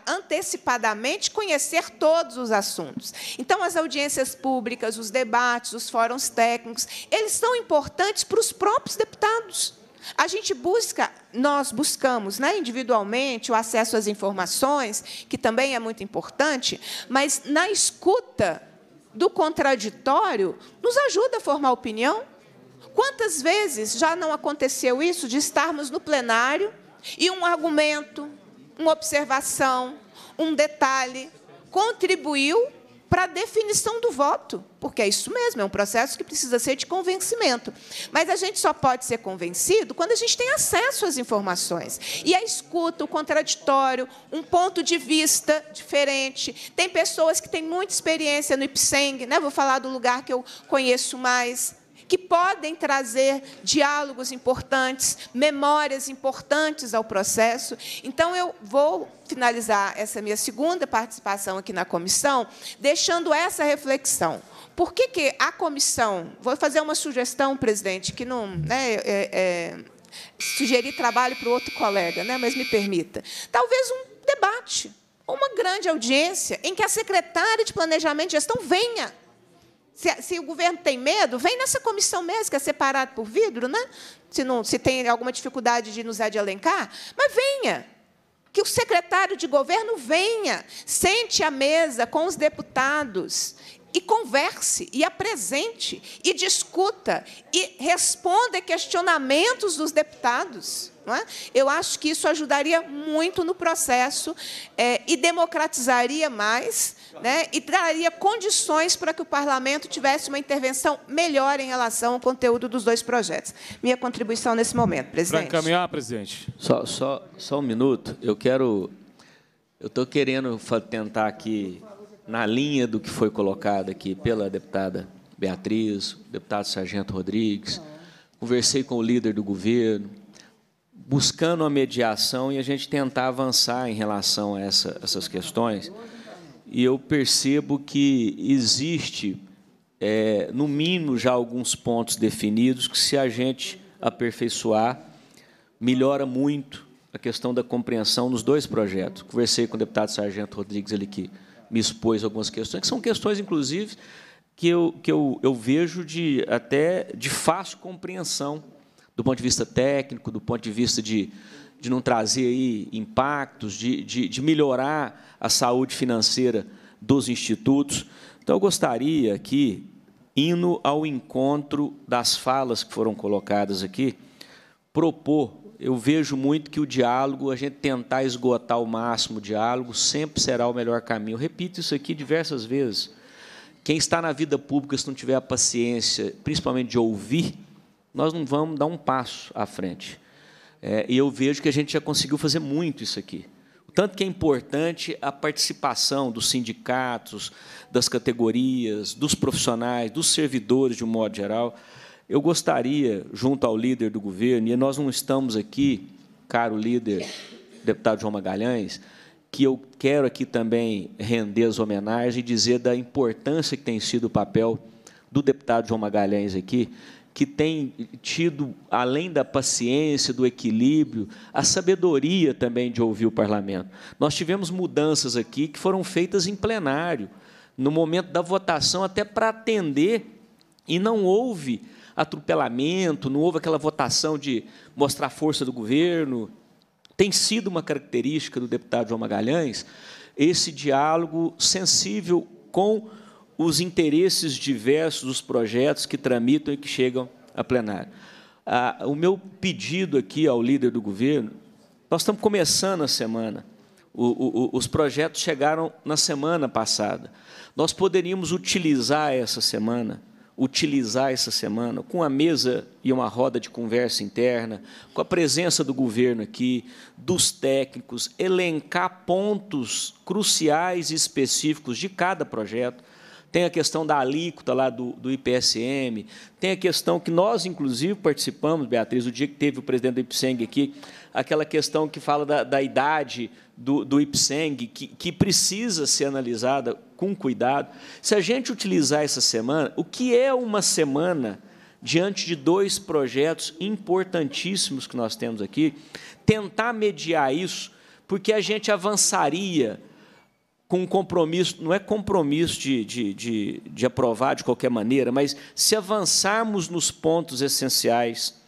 antecipadamente conhecer todos os assuntos. Então, as audiências públicas, os debates, os fóruns técnicos, eles são importantes para os próprios deputados. A gente busca, nós buscamos né, individualmente o acesso às informações, que também é muito importante, mas na escuta do contraditório, nos ajuda a formar opinião. Quantas vezes já não aconteceu isso de estarmos no plenário e um argumento, uma observação, um detalhe, contribuiu para a definição do voto, porque é isso mesmo, é um processo que precisa ser de convencimento. Mas a gente só pode ser convencido quando a gente tem acesso às informações. E a escuta, o contraditório, um ponto de vista diferente. Tem pessoas que têm muita experiência no IPSENG, né? vou falar do lugar que eu conheço mais, que podem trazer diálogos importantes, memórias importantes ao processo. Então, eu vou finalizar essa minha segunda participação aqui na comissão, deixando essa reflexão. Por que, que a comissão. Vou fazer uma sugestão, presidente, que não. Né, é, é, sugerir trabalho para o outro colega, né, mas me permita. Talvez um debate, uma grande audiência em que a secretária de Planejamento e Gestão venha se, se, o governo tem medo, vem nessa comissão mesmo, que é separado por vidro, né? se, não, se tem alguma dificuldade de nos de Alencar, mas venha. Que o secretário de governo venha, sente à mesa com os deputados e converse, e apresente, e discuta, e responda questionamentos dos deputados. É? Eu acho que isso ajudaria muito no processo é, e democratizaria mais né, e traria condições para que o parlamento tivesse uma intervenção melhor em relação ao conteúdo dos dois projetos. Minha contribuição nesse momento, presidente. Para encaminhar, presidente. Só, só, só um minuto. Eu quero. Eu estou querendo tentar aqui, na linha do que foi colocado aqui pela deputada Beatriz, deputado Sargento Rodrigues, conversei com o líder do governo, buscando a mediação e a gente tentar avançar em relação a essa, essas questões e eu percebo que existe, é, no mínimo, já alguns pontos definidos que, se a gente aperfeiçoar, melhora muito a questão da compreensão nos dois projetos. Conversei com o deputado Sargento Rodrigues, ele que me expôs algumas questões, que são questões, inclusive, que eu, que eu, eu vejo de, até de fácil compreensão do ponto de vista técnico, do ponto de vista de, de não trazer aí impactos, de, de, de melhorar a saúde financeira dos institutos. Então, eu gostaria aqui, indo ao encontro das falas que foram colocadas aqui, propor. Eu vejo muito que o diálogo, a gente tentar esgotar o máximo o diálogo, sempre será o melhor caminho. Eu repito isso aqui diversas vezes. Quem está na vida pública, se não tiver a paciência, principalmente de ouvir, nós não vamos dar um passo à frente. É, e eu vejo que a gente já conseguiu fazer muito isso aqui tanto que é importante a participação dos sindicatos, das categorias, dos profissionais, dos servidores, de um modo geral. Eu gostaria, junto ao líder do governo, e nós não estamos aqui, caro líder, deputado João Magalhães, que eu quero aqui também render as homenagens e dizer da importância que tem sido o papel do deputado João Magalhães aqui, que tem tido, além da paciência, do equilíbrio, a sabedoria também de ouvir o parlamento. Nós tivemos mudanças aqui que foram feitas em plenário, no momento da votação, até para atender, e não houve atropelamento, não houve aquela votação de mostrar a força do governo. Tem sido uma característica do deputado João Magalhães esse diálogo sensível com os interesses diversos dos projetos que tramitam e que chegam à plenária. Ah, o meu pedido aqui ao líder do governo, nós estamos começando a semana, o, o, os projetos chegaram na semana passada. Nós poderíamos utilizar essa semana, utilizar essa semana, com a mesa e uma roda de conversa interna, com a presença do governo aqui, dos técnicos, elencar pontos cruciais e específicos de cada projeto, tem a questão da alíquota lá do, do IPSM, tem a questão que nós, inclusive, participamos, Beatriz, o dia que teve o presidente do IPSENG aqui, aquela questão que fala da, da idade do, do IPSENG, que, que precisa ser analisada com cuidado. Se a gente utilizar essa semana, o que é uma semana diante de dois projetos importantíssimos que nós temos aqui, tentar mediar isso, porque a gente avançaria com um compromisso, não é compromisso de, de, de, de, aprovar de qualquer maneira, mas se avançarmos nos pontos essenciais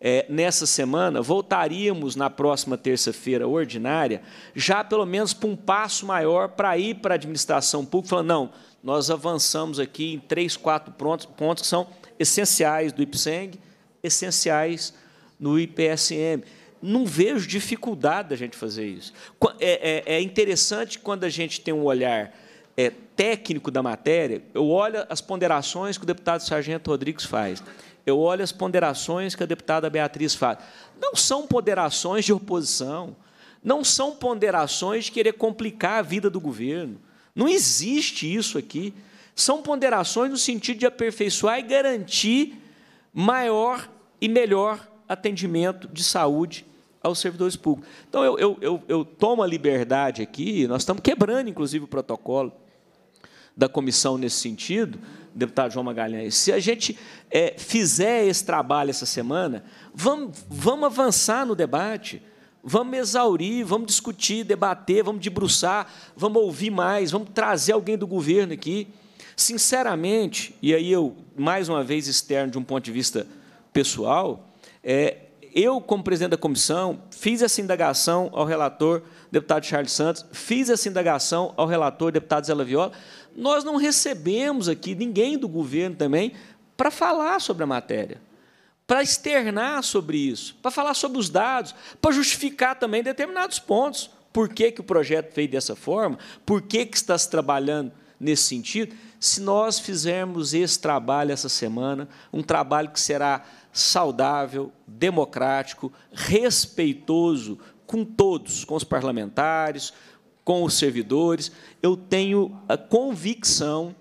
é, nessa semana, voltaríamos na próxima terça-feira ordinária, já pelo menos para um passo maior para ir para a administração pública, falando, não, nós avançamos aqui em três, quatro pontos, pontos que são essenciais do IPSENG, essenciais no IPSM não vejo dificuldade da gente fazer isso. É, é, é interessante quando a gente tem um olhar é, técnico da matéria, eu olho as ponderações que o deputado Sargento Rodrigues faz, eu olho as ponderações que a deputada Beatriz faz. Não são ponderações de oposição, não são ponderações de querer complicar a vida do governo. Não existe isso aqui. São ponderações no sentido de aperfeiçoar e garantir maior e melhor atendimento de saúde aos servidores públicos. Então, eu, eu, eu, eu tomo a liberdade aqui, nós estamos quebrando, inclusive, o protocolo da comissão nesse sentido, deputado João Magalhães, se a gente é, fizer esse trabalho essa semana, vamos, vamos avançar no debate, vamos exaurir, vamos discutir, debater, vamos debruçar, vamos ouvir mais, vamos trazer alguém do governo aqui. Sinceramente, e aí eu, mais uma vez, externo de um ponto de vista pessoal, é, eu, como presidente da comissão, fiz essa indagação ao relator, deputado Charles Santos, fiz essa indagação ao relator, deputado Zé Laviola, Nós não recebemos aqui ninguém do governo também para falar sobre a matéria, para externar sobre isso, para falar sobre os dados, para justificar também determinados pontos. Por que, que o projeto veio dessa forma? Por que, que está se trabalhando nesse sentido? Se nós fizermos esse trabalho essa semana, um trabalho que será saudável, democrático, respeitoso com todos, com os parlamentares, com os servidores. Eu tenho a convicção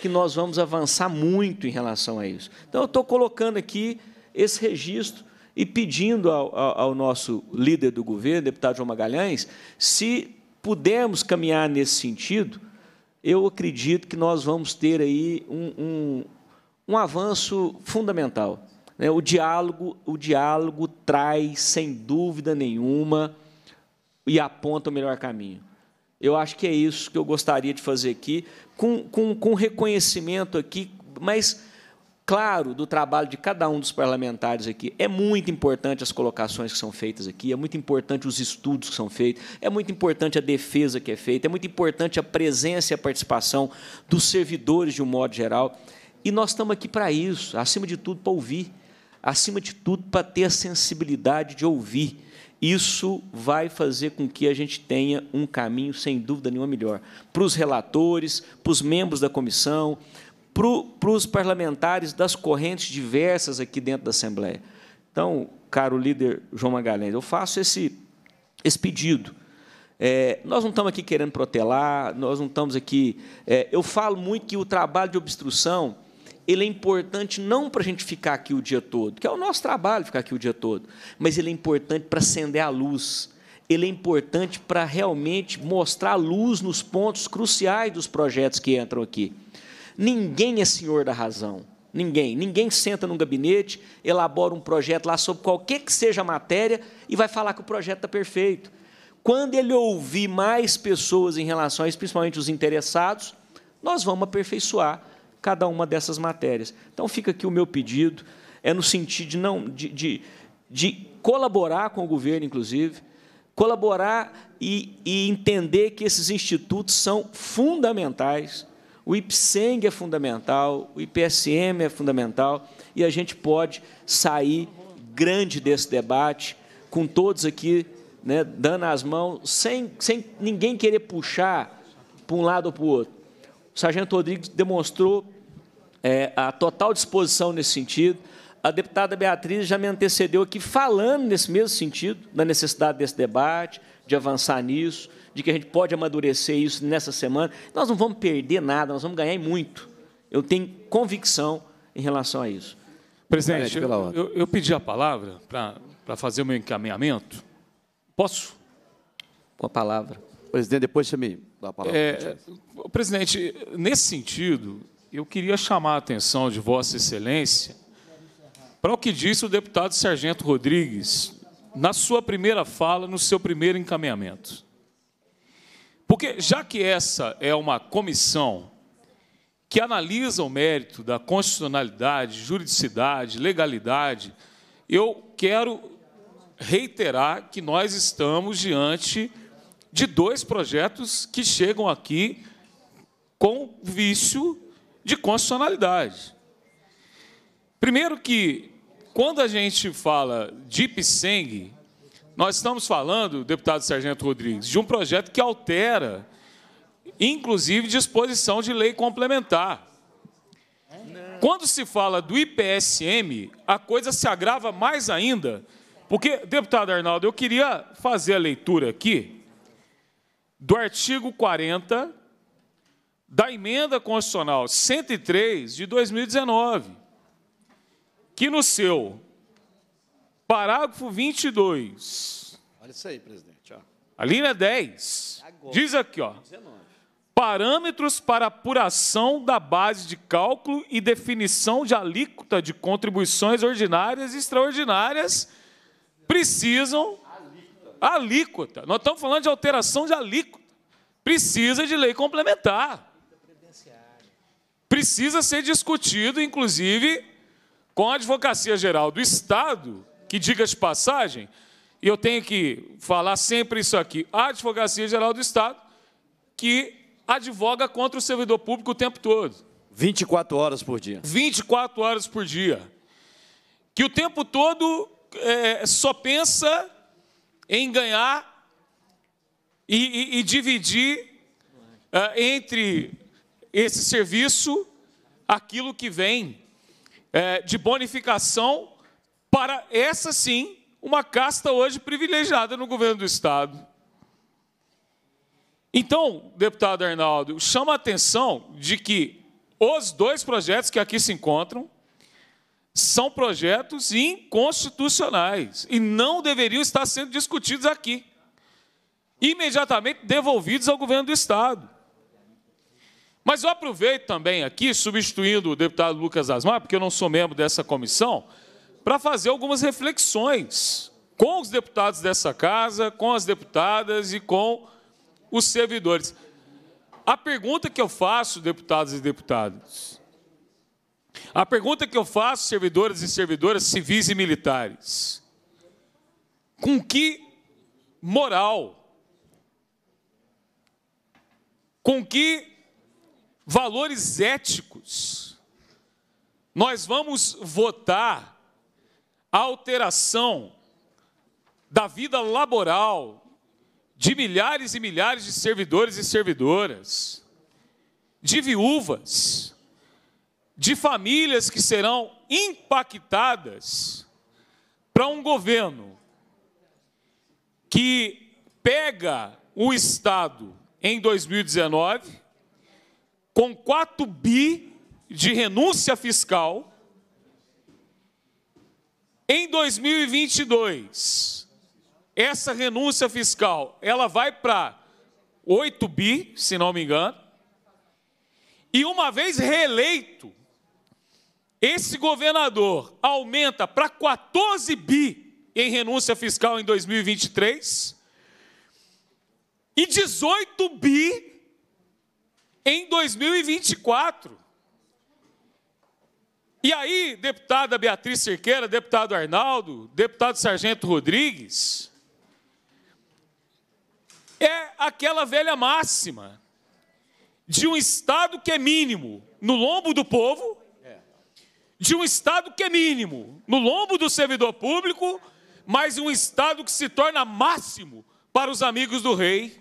que nós vamos avançar muito em relação a isso. Então, eu estou colocando aqui esse registro e pedindo ao, ao, ao, nosso líder do governo, deputado João Magalhães, se pudermos caminhar nesse sentido, eu acredito que nós vamos ter aí um, um, um avanço fundamental. Né, o diálogo, o diálogo traz, sem dúvida nenhuma, e aponta o melhor caminho. Eu acho que é isso que eu gostaria de fazer aqui, com, com, com reconhecimento aqui, mas claro, do trabalho de cada um dos parlamentares aqui. É muito importante as colocações que são feitas aqui, é muito importante os estudos que são feitos, é muito importante a defesa que é feita, é muito importante a presença e a participação dos servidores de um modo geral. E nós estamos aqui para isso, acima de tudo, para ouvir acima de tudo, para ter a sensibilidade de ouvir. Isso vai fazer com que a gente tenha um caminho, sem dúvida nenhuma, melhor. Para os relatores, para os membros da comissão, para os parlamentares das correntes diversas aqui dentro da Assembleia. Então, caro líder João Magalhães, eu faço esse, esse pedido. É, nós não estamos aqui querendo protelar, nós não estamos aqui. É, eu falo muito que o trabalho de obstrução ele é importante não para a gente ficar aqui o dia todo, que é o nosso trabalho ficar aqui o dia todo, mas ele é importante para acender a luz, ele é importante para realmente mostrar a luz nos pontos cruciais dos projetos que entram aqui. Ninguém é senhor da razão. Ninguém. Ninguém senta num gabinete, elabora um projeto lá sobre qualquer que seja a matéria e vai falar que o projeto está perfeito. Quando ele ouvir mais pessoas em relação a isso, principalmente os interessados, nós vamos aperfeiçoar cada uma dessas matérias. Então fica aqui o meu pedido, é no sentido de não de, de, de colaborar com o governo, inclusive, colaborar e, e, entender que esses institutos são fundamentais. O IPSENG é fundamental, o IPSM é fundamental, e a gente pode sair grande desse debate, com todos aqui né, dando as mãos, sem, sem ninguém querer puxar para um lado ou para o outro. O sargento Rodrigues demonstrou é, a total disposição nesse sentido. A deputada Beatriz já me antecedeu aqui falando nesse mesmo sentido, da necessidade desse debate, de avançar nisso, de que a gente pode amadurecer isso nessa semana. Nós não vamos perder nada, nós vamos ganhar muito. Eu tenho convicção em relação a isso. Presidente, eu, eu, eu pedi a palavra para fazer o meu encaminhamento. Posso? Com a palavra. Presidente, depois você me dá a palavra. É, presidente, nesse sentido, eu queria chamar a atenção de Vossa Excelência para o que disse o deputado Sargento Rodrigues na sua primeira fala, no seu primeiro encaminhamento. Porque, já que essa é uma comissão que analisa o mérito da constitucionalidade, juridicidade, legalidade, eu quero reiterar que nós estamos diante de dois projetos que chegam aqui com vício de constitucionalidade. Primeiro que, quando a gente fala de Ipseng, nós estamos falando, deputado Sargento Rodrigues, de um projeto que altera, inclusive, disposição de lei complementar. Quando se fala do IPSM, a coisa se agrava mais ainda, porque, deputado Arnaldo, eu queria fazer a leitura aqui do artigo 40 da emenda constitucional 103 de 2019, que no seu parágrafo 22. Olha isso aí, presidente. Ó. A linha 10 é Agora, diz aqui, ó. Parâmetros para apuração da base de cálculo e definição de alíquota de contribuições ordinárias e extraordinárias precisam alíquota. Nós estamos falando de alteração de alíquota. Precisa de lei complementar precisa ser discutido, inclusive, com a Advocacia Geral do Estado, que, diga de passagem, e eu tenho que falar sempre isso aqui, a Advocacia Geral do Estado, que advoga contra o servidor público o tempo todo. 24 horas por dia. 24 horas por dia. Que o tempo todo é, só pensa em ganhar e, e, e dividir é, entre esse serviço aquilo que vem é, de bonificação para essa sim, uma casta hoje privilegiada no governo do Estado. Então, deputado Arnaldo, chama a atenção de que os dois projetos que aqui se encontram são projetos inconstitucionais e não deveriam estar sendo discutidos aqui. Imediatamente devolvidos ao governo do Estado. Mas eu aproveito também aqui, substituindo o deputado Lucas Asmar, porque eu não sou membro dessa comissão, para fazer algumas reflexões com os deputados dessa casa, com as deputadas e com os servidores. A pergunta que eu faço, deputados e deputadas, a pergunta que eu faço, servidores e servidoras civis e militares, com que moral, com que valores éticos. Nós vamos votar a alteração da vida laboral de milhares e milhares de servidores e servidoras, de viúvas, de famílias que serão impactadas para um governo que pega o Estado em 2019 com 4 bi de renúncia fiscal, em 2022, essa renúncia fiscal, ela vai para 8 bi, se não me engano. E uma vez reeleito, esse governador aumenta para 14 bi em renúncia fiscal em 2023 e 18 bi em 2024. E aí, deputada Beatriz Cerqueira, deputado Arnaldo, deputado Sargento Rodrigues, é aquela velha máxima de um Estado que é mínimo no lombo do povo, de um Estado que é mínimo no lombo do servidor público, mas um Estado que se torna máximo para os amigos do rei.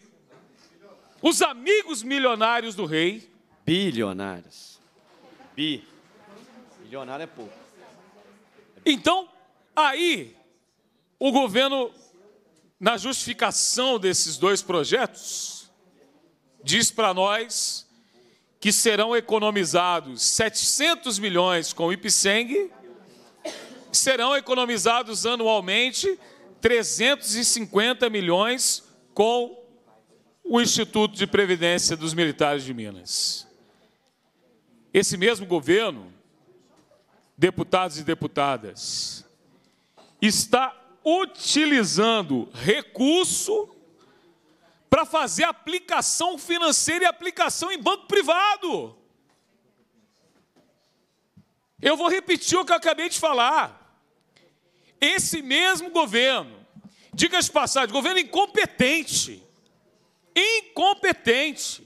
Os amigos milionários do rei. Bilionários. Bi. Bilionário é pouco. Então, aí, o governo, na justificação desses dois projetos, diz para nós que serão economizados 700 milhões com o IPSENG, serão economizados anualmente 350 milhões com o Instituto de Previdência dos Militares de Minas. Esse mesmo governo, deputados e deputadas, está utilizando recurso para fazer aplicação financeira e aplicação em banco privado. Eu vou repetir o que eu acabei de falar. Esse mesmo governo, diga-se passagem, governo incompetente, incompetente.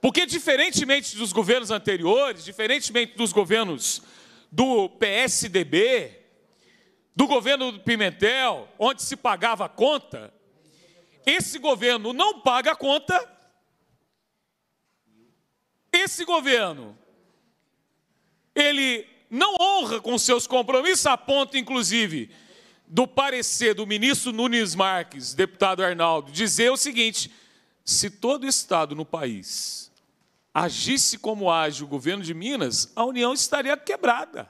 Porque, diferentemente dos governos anteriores, diferentemente dos governos do PSDB, do governo do Pimentel, onde se pagava a conta, esse governo não paga a conta. Esse governo, ele não honra com seus compromissos, a ponto, inclusive, do parecer do ministro Nunes Marques, deputado Arnaldo, dizer o seguinte: se todo Estado no país agisse como age o governo de Minas, a União estaria quebrada.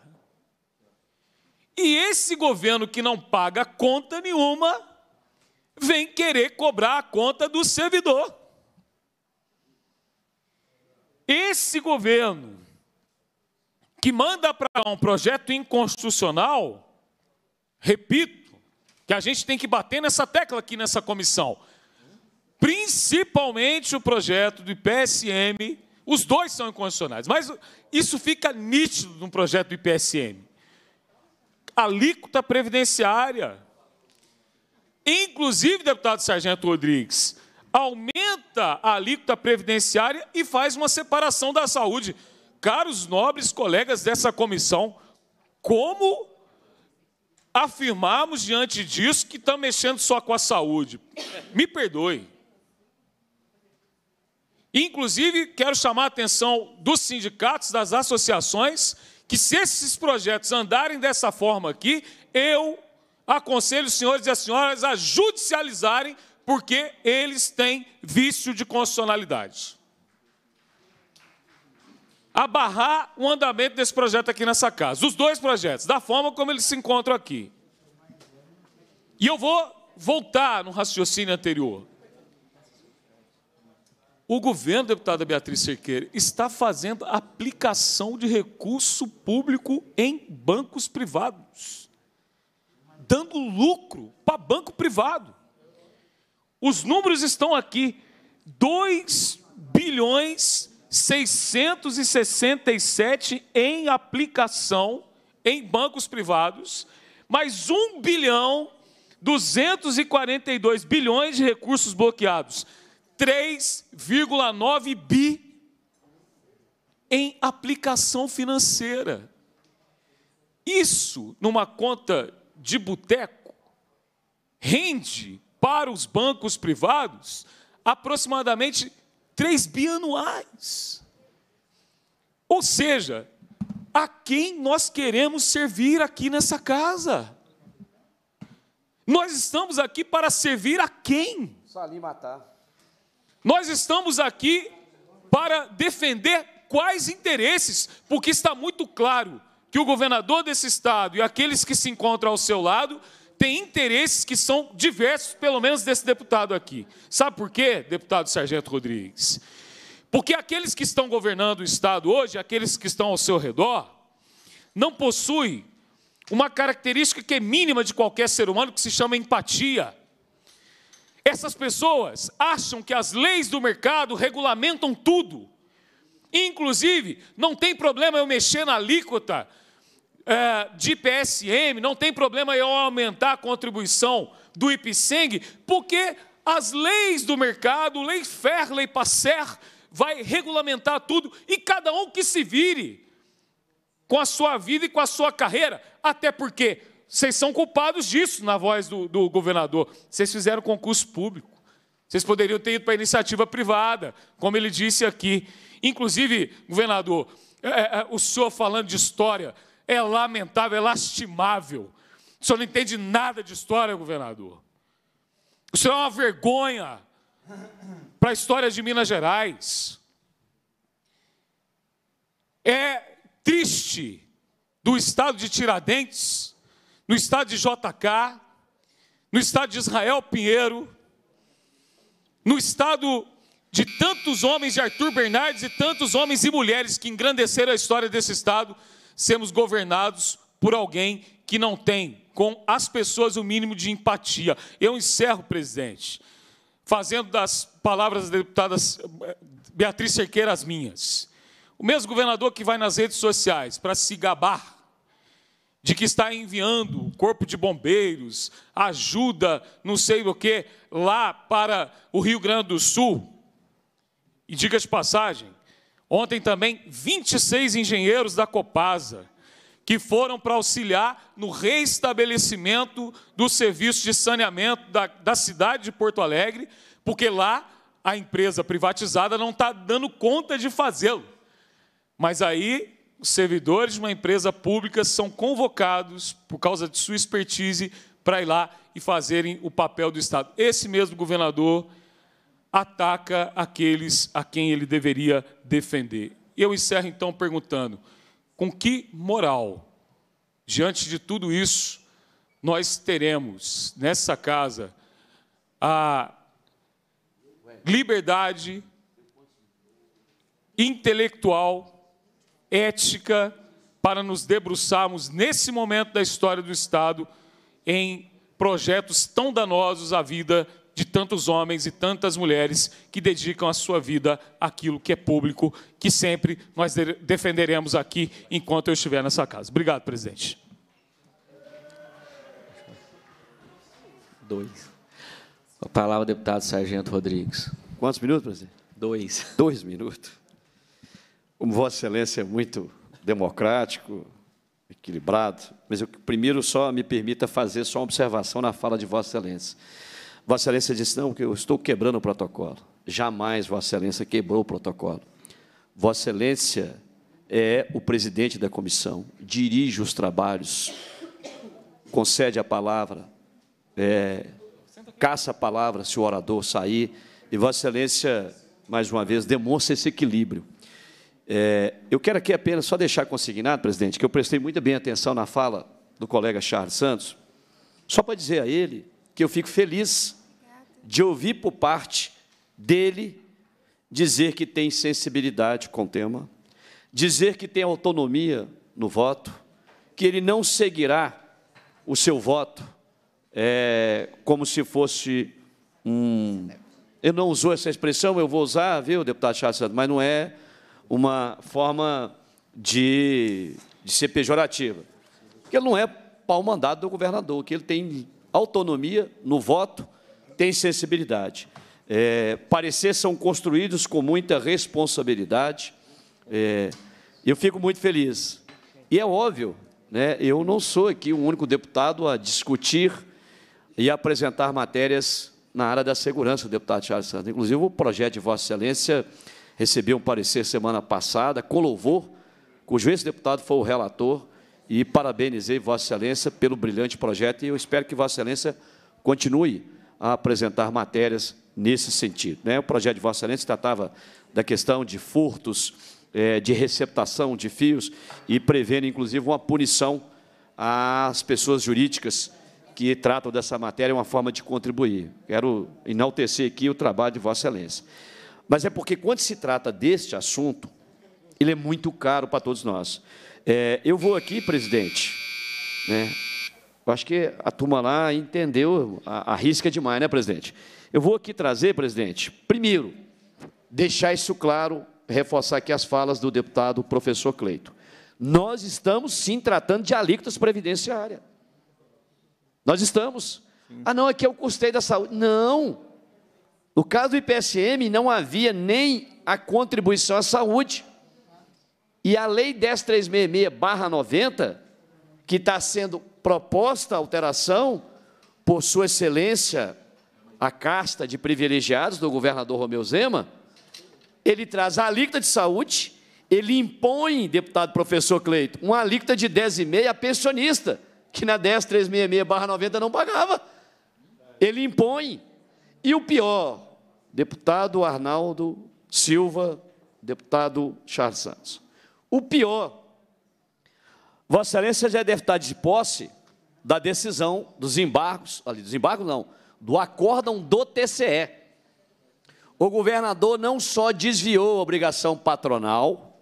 E esse governo que não paga conta nenhuma vem querer cobrar a conta do servidor. Esse governo que manda para um projeto inconstitucional, repito, que a gente tem que bater nessa tecla aqui nessa comissão principalmente o projeto do IPSM, os dois são incondicionais. mas isso fica nítido no projeto do IPSM. Alíquota previdenciária. Inclusive, deputado Sargento Rodrigues, aumenta a alíquota previdenciária e faz uma separação da saúde. Caros nobres colegas dessa comissão, como afirmarmos diante disso que está mexendo só com a saúde? Me perdoe. Inclusive, quero chamar a atenção dos sindicatos, das associações, que se esses projetos andarem dessa forma aqui, eu aconselho os senhores e as senhoras a judicializarem, porque eles têm vício de constitucionalidade. A barrar o andamento desse projeto aqui nessa casa. Os dois projetos, da forma como eles se encontram aqui. E eu vou voltar no raciocínio anterior. O governo, deputada Beatriz Cerqueira, está fazendo aplicação de recurso público em bancos privados, dando lucro para banco privado. Os números estão aqui: 2 bilhões 667 em aplicação em bancos privados, mais 1 bilhão 242 bilhões de recursos bloqueados. 3,9 bi em aplicação financeira. Isso numa conta de boteco rende para os bancos privados aproximadamente 3 bi anuais. Ou seja, a quem nós queremos servir aqui nessa casa? Nós estamos aqui para servir a quem? Só ali matar. Nós estamos aqui para defender quais interesses, porque está muito claro que o governador desse estado e aqueles que se encontram ao seu lado têm interesses que são diversos, pelo menos desse deputado aqui. Sabe por quê, deputado Sargento Rodrigues? Porque aqueles que estão governando o estado hoje, aqueles que estão ao seu redor, não possuem uma característica que é mínima de qualquer ser humano que se chama empatia. Essas pessoas acham que as leis do mercado regulamentam tudo. Inclusive, não tem problema eu mexer na alíquota é, de PSM, não tem problema eu aumentar a contribuição do IPSENG, porque as leis do mercado, lei Fer, lei Passer, vai regulamentar tudo e cada um que se vire com a sua vida e com a sua carreira, até porque vocês são culpados disso, na voz do, do governador. Vocês fizeram concurso público. Vocês poderiam ter ido para a iniciativa privada, como ele disse aqui. Inclusive, governador, é, é, é, o senhor falando de história é lamentável, é lastimável. O senhor não entende nada de história, governador. O senhor é uma vergonha para a história de Minas Gerais. É triste do estado de Tiradentes no estado de JK, no estado de Israel Pinheiro, no estado de tantos homens de Arthur Bernardes e tantos homens e mulheres que engrandeceram a história desse estado, sermos governados por alguém que não tem com as pessoas o mínimo de empatia. Eu encerro, presidente, fazendo das palavras da deputada eh, Beatriz Cerqueira as minhas. O mesmo governador que vai nas redes sociais para se gabar de que está enviando corpo de bombeiros, ajuda, não sei o que, lá para o Rio Grande do Sul. E diga de passagem, ontem também 26 engenheiros da Copasa que foram para auxiliar no reestabelecimento do serviço de saneamento da, da cidade de Porto Alegre, porque lá a empresa privatizada não está dando conta de fazê-lo. Mas aí os servidores de uma empresa pública são convocados, por causa de sua expertise, para ir lá e fazerem o papel do Estado. Esse mesmo governador ataca aqueles a quem ele deveria defender. Eu encerro então perguntando: com que moral, diante de tudo isso, nós teremos nessa casa a liberdade intelectual ética para nos debruçarmos nesse momento da história do Estado em projetos tão danosos à vida de tantos homens e tantas mulheres que dedicam a sua vida àquilo que é público, que sempre nós defenderemos aqui enquanto eu estiver nessa casa. Obrigado, presidente. Dois. A palavra, deputado Sargento Rodrigues. Quantos minutos, presidente? Dois. Dois minutos. Como Vossa Excelência é muito democrático, equilibrado, mas eu primeiro só me permita fazer só uma observação na fala de Vossa Excelência. Vossa Excelência disse, não, que eu estou quebrando o protocolo. Jamais Vossa Excelência quebrou o protocolo. Vossa Excelência é o presidente da comissão, dirige os trabalhos, concede a palavra, é, caça a palavra se o orador sair, e Vossa Excelência, mais uma vez, demonstra esse equilíbrio. É, eu quero aqui apenas só deixar consignado, presidente, que eu prestei muito bem atenção na fala do colega Charles Santos, só para dizer a ele que eu fico feliz de ouvir por parte dele dizer que tem sensibilidade com o tema, dizer que tem autonomia no voto, que ele não seguirá o seu voto é, como se fosse um. Eu não usou essa expressão, eu vou usar, viu, deputado Charles Santos, mas não é uma forma de, de ser pejorativa. Porque ele não é pau mandado do governador, que ele tem autonomia no voto, tem sensibilidade. É, são construídos com muita responsabilidade. É, eu fico muito feliz. E é óbvio, né, eu não sou aqui o único deputado a discutir e apresentar matérias na área da segurança, deputado Charles Santos. Inclusive, o projeto de Vossa Excelência Recebi um parecer semana passada, com louvor, cujo ex-deputado foi o relator, e parabenizei Vossa Excelência pelo brilhante projeto, e eu espero que Vossa Excelência continue a apresentar matérias nesse sentido. Né? O projeto de Vossa Excelência tratava da questão de furtos, eh, de receptação de fios, e prevendo, inclusive, uma punição às pessoas jurídicas que tratam dessa matéria, é uma forma de contribuir. Quero enaltecer aqui o trabalho de Vossa Excelência. Mas é porque, quando se trata deste assunto, ele é muito caro para todos nós. É, eu vou aqui, presidente, né? Eu acho que a turma lá entendeu a, a risca demais, né, presidente? Eu vou aqui trazer, presidente, primeiro, deixar isso claro, reforçar aqui as falas do deputado professor Cleito. Nós estamos, sim, tratando de alíquotas previdenciárias. Nós estamos. Sim. Ah, não, aqui é o custeio da saúde. Não, no caso do IPSM, não havia nem a contribuição à saúde. E a Lei 10366-90, que está sendo proposta alteração, por Sua Excelência, a casta de privilegiados do governador Romeu Zema, ele traz a alíquota de saúde, ele impõe, deputado professor Cleito, uma alíquota de 10,5 a pensionista, que na 10366-90 não pagava. Ele impõe. E o pior, deputado Arnaldo Silva, deputado Charles Santos. O pior, Vossa Excelência já deve estar de posse da decisão dos embargos, ali, dos embargos não, do acórdão do TCE. O governador não só desviou a obrigação patronal,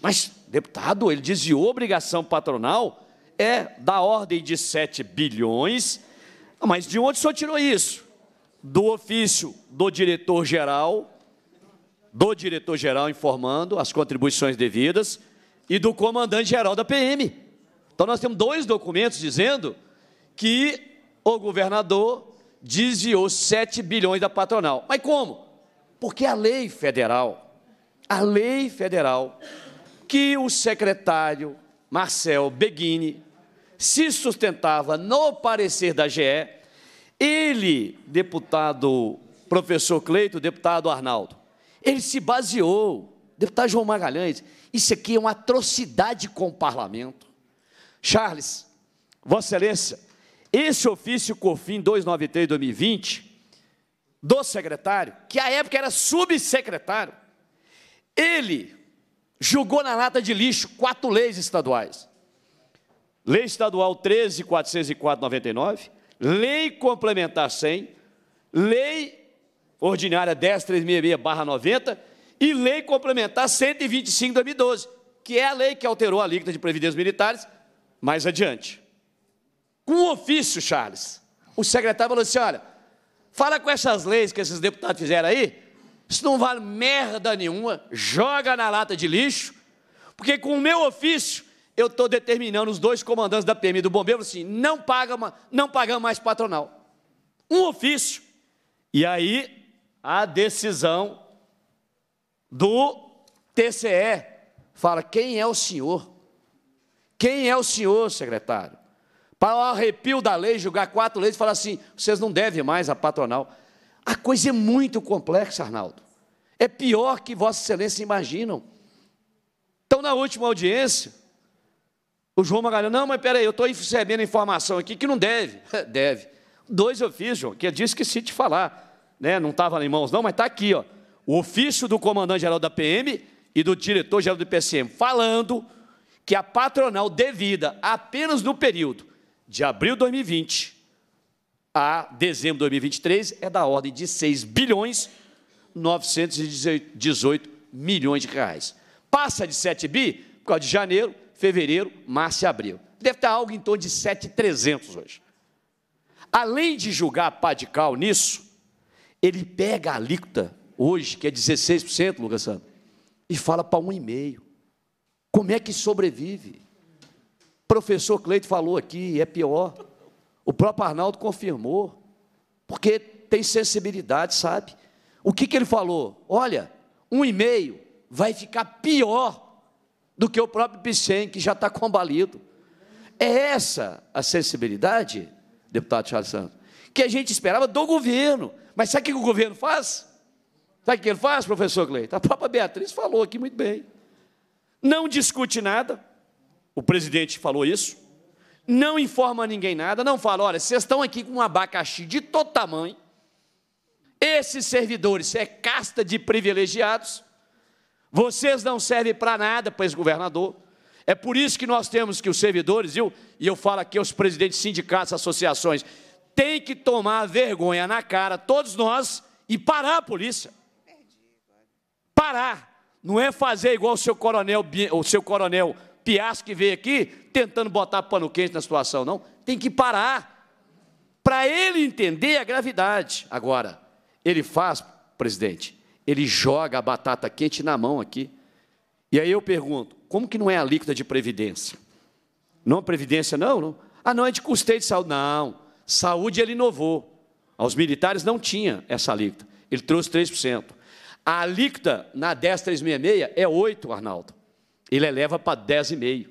mas, deputado, ele desviou a obrigação patronal, é da ordem de 7 bilhões, mas de onde o senhor tirou isso? do ofício do diretor-geral, do diretor-geral informando as contribuições devidas e do comandante-geral da PM. Então nós temos dois documentos dizendo que o governador desviou 7 bilhões da patronal. Mas como? Porque a lei federal, a lei federal que o secretário Marcel Beguini se sustentava no parecer da GE, ele, deputado professor Cleito, deputado Arnaldo, ele se baseou, deputado João Magalhães, isso aqui é uma atrocidade com o parlamento. Charles, Vossa Excelência, esse ofício COFIN 293-2020, do secretário, que à época era subsecretário, ele julgou na lata de lixo quatro leis estaduais. Lei Estadual 13.404-99, Lei Complementar 100, Lei Ordinária 10.366-90 e Lei Complementar 125 2012, que é a lei que alterou a alíquota de previdências militares mais adiante. Com o ofício, Charles, o secretário falou assim, olha, fala com essas leis que esses deputados fizeram aí, isso não vale merda nenhuma, joga na lata de lixo, porque com o meu ofício eu estou determinando os dois comandantes da PM do bombeiro assim, não paga, não pagamos mais patronal. Um ofício. E aí a decisão do TCE fala: "Quem é o senhor? Quem é o senhor, secretário?" Para o arrepio da lei, julgar quatro leis, e falar assim: "Vocês não devem mais a patronal." A coisa é muito complexa, Arnaldo. É pior que Vossa Excelência imaginam. Então, na última audiência, o João Magalhães, não, mas peraí, eu estou recebendo informação aqui que não deve. (laughs) deve. Dois ofícios, João, que eu disse que se te falar, né, não estava em mãos não, mas está aqui, ó. O ofício do comandante-geral da PM e do diretor-geral do PCM, falando que a patronal devida apenas no período de abril de 2020 a dezembro de 2023 é da ordem de 6 bilhões 918 milhões de reais. Passa de 7 bi por causa de janeiro, fevereiro, março e abril. Deve estar algo em torno de 7,300 hoje. Além de julgar pá de cal nisso, ele pega a alíquota hoje, que é 16%, Lucas Santos, e fala para 1,5%. Como é que sobrevive? O professor Cleito falou aqui, é pior. O próprio Arnaldo confirmou, porque tem sensibilidade, sabe? O que, que ele falou? Olha, 1,5% vai ficar pior do que o próprio Bichem, que já está combalido. É essa a sensibilidade, deputado Charles Santos, que a gente esperava do governo. Mas sabe o que o governo faz? Sabe o que ele faz, professor Cleiton? A própria Beatriz falou aqui muito bem. Não discute nada, o presidente falou isso, não informa ninguém nada, não fala, olha, vocês estão aqui com um abacaxi de todo tamanho, esses servidores é casta de privilegiados, vocês não servem para nada para esse governador. É por isso que nós temos que os servidores, viu? E eu falo aqui aos presidentes de sindicatos, associações, tem que tomar vergonha na cara, todos nós, e parar a polícia. Parar. Não é fazer igual o seu coronel, o seu coronel Piasco que veio aqui tentando botar pano quente na situação, não. Tem que parar. Para ele entender a gravidade. Agora, ele faz, presidente, ele joga a batata quente na mão aqui. E aí eu pergunto, como que não é a alíquota de previdência? Não é previdência, não, não? Ah, não, é de custeio de saúde. Não, saúde ele inovou. Aos militares não tinha essa alíquota. Ele trouxe 3%. A alíquota na 10366 é 8, Arnaldo. Ele eleva para 10,5.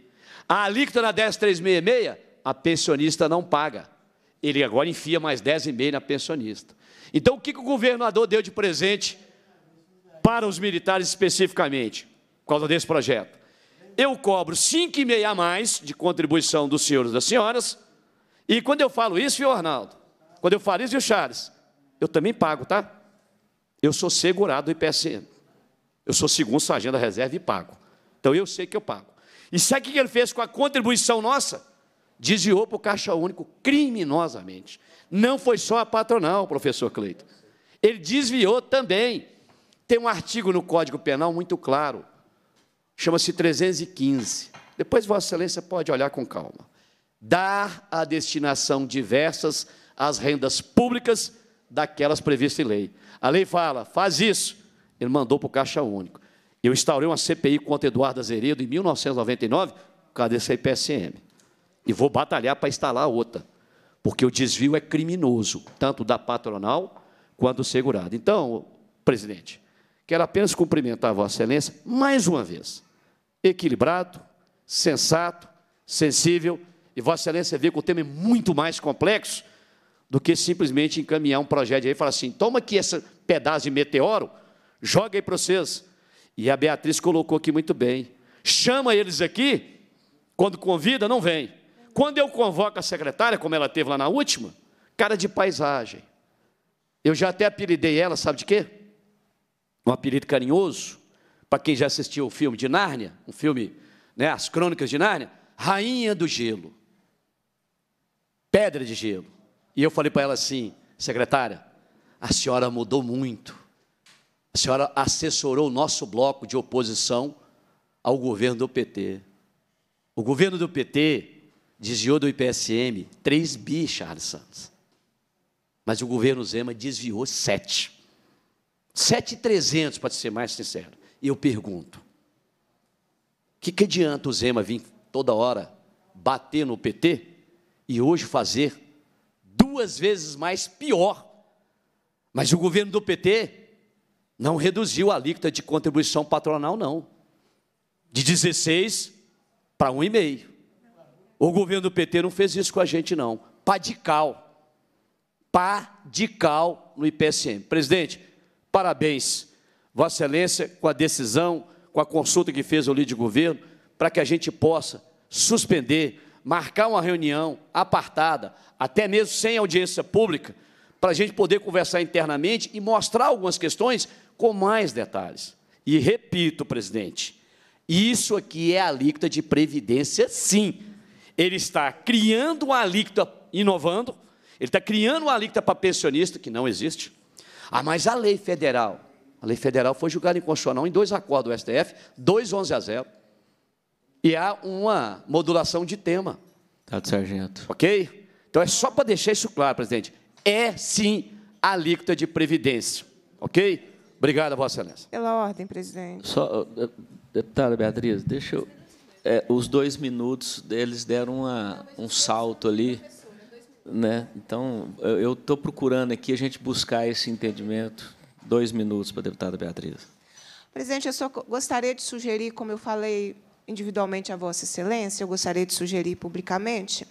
A alíquota na 10366, a pensionista não paga. Ele agora enfia mais 10,5 na pensionista. Então, o que, que o governador deu de presente para os militares especificamente, por causa desse projeto. Eu cobro 5,5 a mais de contribuição dos senhores e das senhoras, e quando eu falo isso, viu, Arnaldo? Quando eu falo isso, viu, Charles? Eu também pago, tá? Eu sou segurado do IPSN. Eu sou segundo sargento da reserva e pago. Então eu sei que eu pago. E sabe o que ele fez com a contribuição nossa? Desviou para o Caixa Único criminosamente. Não foi só a patronal, professor Cleito. Ele desviou também tem um artigo no Código Penal muito claro, chama-se 315. Depois, Vossa Excelência pode olhar com calma. Dar a destinação diversas às rendas públicas daquelas previstas em lei. A lei fala, faz isso. Ele mandou para o Caixa Único. Eu instaurei uma CPI contra Eduardo Azeredo em 1999, por causa desse IPSM. E vou batalhar para instalar outra, porque o desvio é criminoso, tanto da patronal quanto do segurado. Então, presidente, Quero apenas cumprimentar Vossa Excelência mais uma vez. Equilibrado, sensato, sensível, e Vossa Excelência vê que o tema é muito mais complexo do que simplesmente encaminhar um projeto aí e falar assim: toma aqui esse pedaço de meteoro, joga aí para vocês. E a Beatriz colocou aqui muito bem. Chama eles aqui, quando convida, não vem. Quando eu convoco a secretária, como ela teve lá na última, cara de paisagem. Eu já até apelidei ela, sabe de quê? um apelido carinhoso, para quem já assistiu o filme de Nárnia, um filme, né, As Crônicas de Nárnia, Rainha do Gelo, Pedra de Gelo. E eu falei para ela assim, secretária, a senhora mudou muito. A senhora assessorou o nosso bloco de oposição ao governo do PT. O governo do PT desviou do IPSM 3 bi, Charles Santos. Mas o governo Zema desviou 7. 7,300, para ser mais sincero. E eu pergunto: o que, que adianta o Zema vir toda hora bater no PT e hoje fazer duas vezes mais pior? Mas o governo do PT não reduziu a alíquota de contribuição patronal, não. De 16 para 1,5. O governo do PT não fez isso com a gente, não. Padical. Padical no IPSM. Presidente, Parabéns, Vossa Excelência, com a decisão, com a consulta que fez o líder de governo, para que a gente possa suspender, marcar uma reunião apartada, até mesmo sem audiência pública, para a gente poder conversar internamente e mostrar algumas questões com mais detalhes. E repito, presidente, isso aqui é alíquota de previdência, sim. Ele está criando uma alíquota, inovando, ele está criando uma alíquota para pensionista, que não existe, ah, mas a lei federal. A lei federal foi julgada inconstitucional em dois acordos do STF, 211 a 0. E há uma modulação de tema. Tá, sargento. Ok? Então é só para deixar isso claro, presidente. É sim a alíquota de previdência. Ok? Obrigado, Vossa Excelência. Pela ordem, presidente. Só, deputada Beatriz, deixa eu. É, os dois minutos, eles deram uma, um salto ali. Né? Então, eu estou procurando aqui a gente buscar esse entendimento. Dois minutos para a deputada Beatriz. Presidente, eu só gostaria de sugerir, como eu falei individualmente a Vossa Excelência, eu gostaria de sugerir publicamente,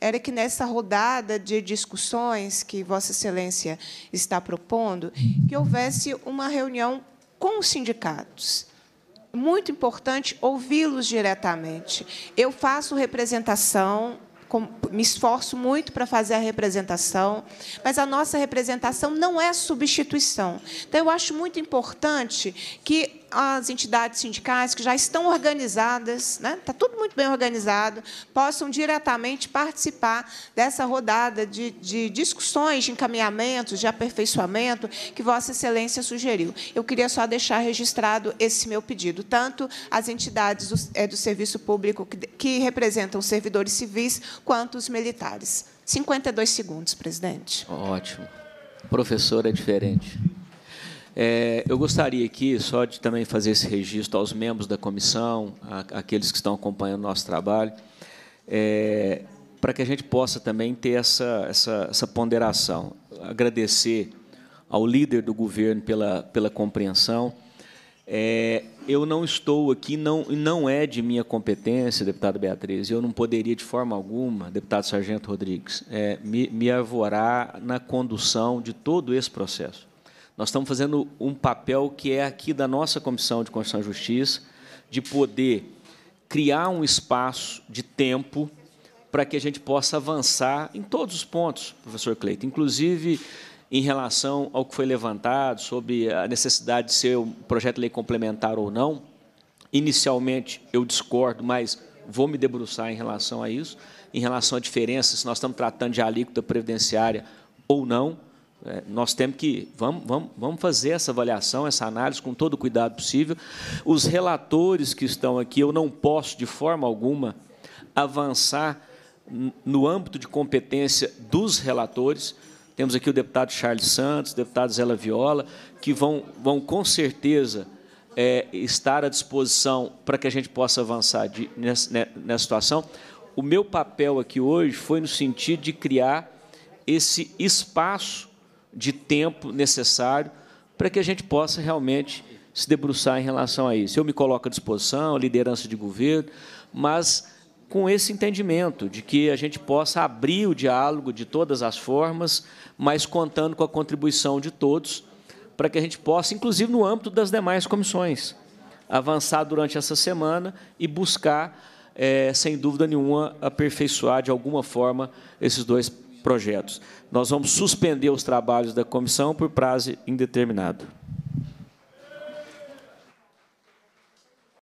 era que nessa rodada de discussões que Vossa Excelência está propondo, que houvesse uma reunião com os sindicatos muito importante ouvi-los diretamente. Eu faço representação me esforço muito para fazer a representação, mas a nossa representação não é substituição. Então, eu acho muito importante que as entidades sindicais que já estão organizadas, né? está tudo muito bem organizado, possam diretamente participar dessa rodada de, de discussões, de encaminhamentos, de aperfeiçoamento que Vossa Excelência sugeriu. Eu queria só deixar registrado esse meu pedido, tanto as entidades do, é, do serviço público que, que representam servidores civis, quanto os militares. 52 segundos, presidente. Ótimo. Professor é diferente. É, eu gostaria aqui só de também fazer esse registro aos membros da comissão, aqueles que estão acompanhando o nosso trabalho, é, para que a gente possa também ter essa, essa, essa ponderação. Agradecer ao líder do governo pela, pela compreensão. É, eu não estou aqui, não, não é de minha competência, deputada Beatriz, eu não poderia de forma alguma, deputado Sargento Rodrigues, é, me, me arvorar na condução de todo esse processo. Nós estamos fazendo um papel que é aqui da nossa Comissão de Constituição e Justiça, de poder criar um espaço de tempo para que a gente possa avançar em todos os pontos, professor Cleito, inclusive em relação ao que foi levantado sobre a necessidade de ser um projeto de lei complementar ou não. Inicialmente eu discordo, mas vou me debruçar em relação a isso, em relação à diferença, se nós estamos tratando de alíquota previdenciária ou não. É, nós temos que vamos, vamos, vamos fazer essa avaliação, essa análise com todo o cuidado possível. Os relatores que estão aqui, eu não posso de forma alguma avançar no âmbito de competência dos relatores. Temos aqui o deputado Charles Santos, o deputado Zela Viola, que vão, vão com certeza é, estar à disposição para que a gente possa avançar de, nessa, né, nessa situação. O meu papel aqui hoje foi no sentido de criar esse espaço de tempo necessário para que a gente possa realmente se debruçar em relação a isso. Eu me coloco à disposição, liderança de governo, mas com esse entendimento de que a gente possa abrir o diálogo de todas as formas, mas contando com a contribuição de todos, para que a gente possa, inclusive no âmbito das demais comissões, avançar durante essa semana e buscar, é, sem dúvida nenhuma, aperfeiçoar de alguma forma esses dois projetos. Nós vamos suspender os trabalhos da comissão por prazo indeterminado.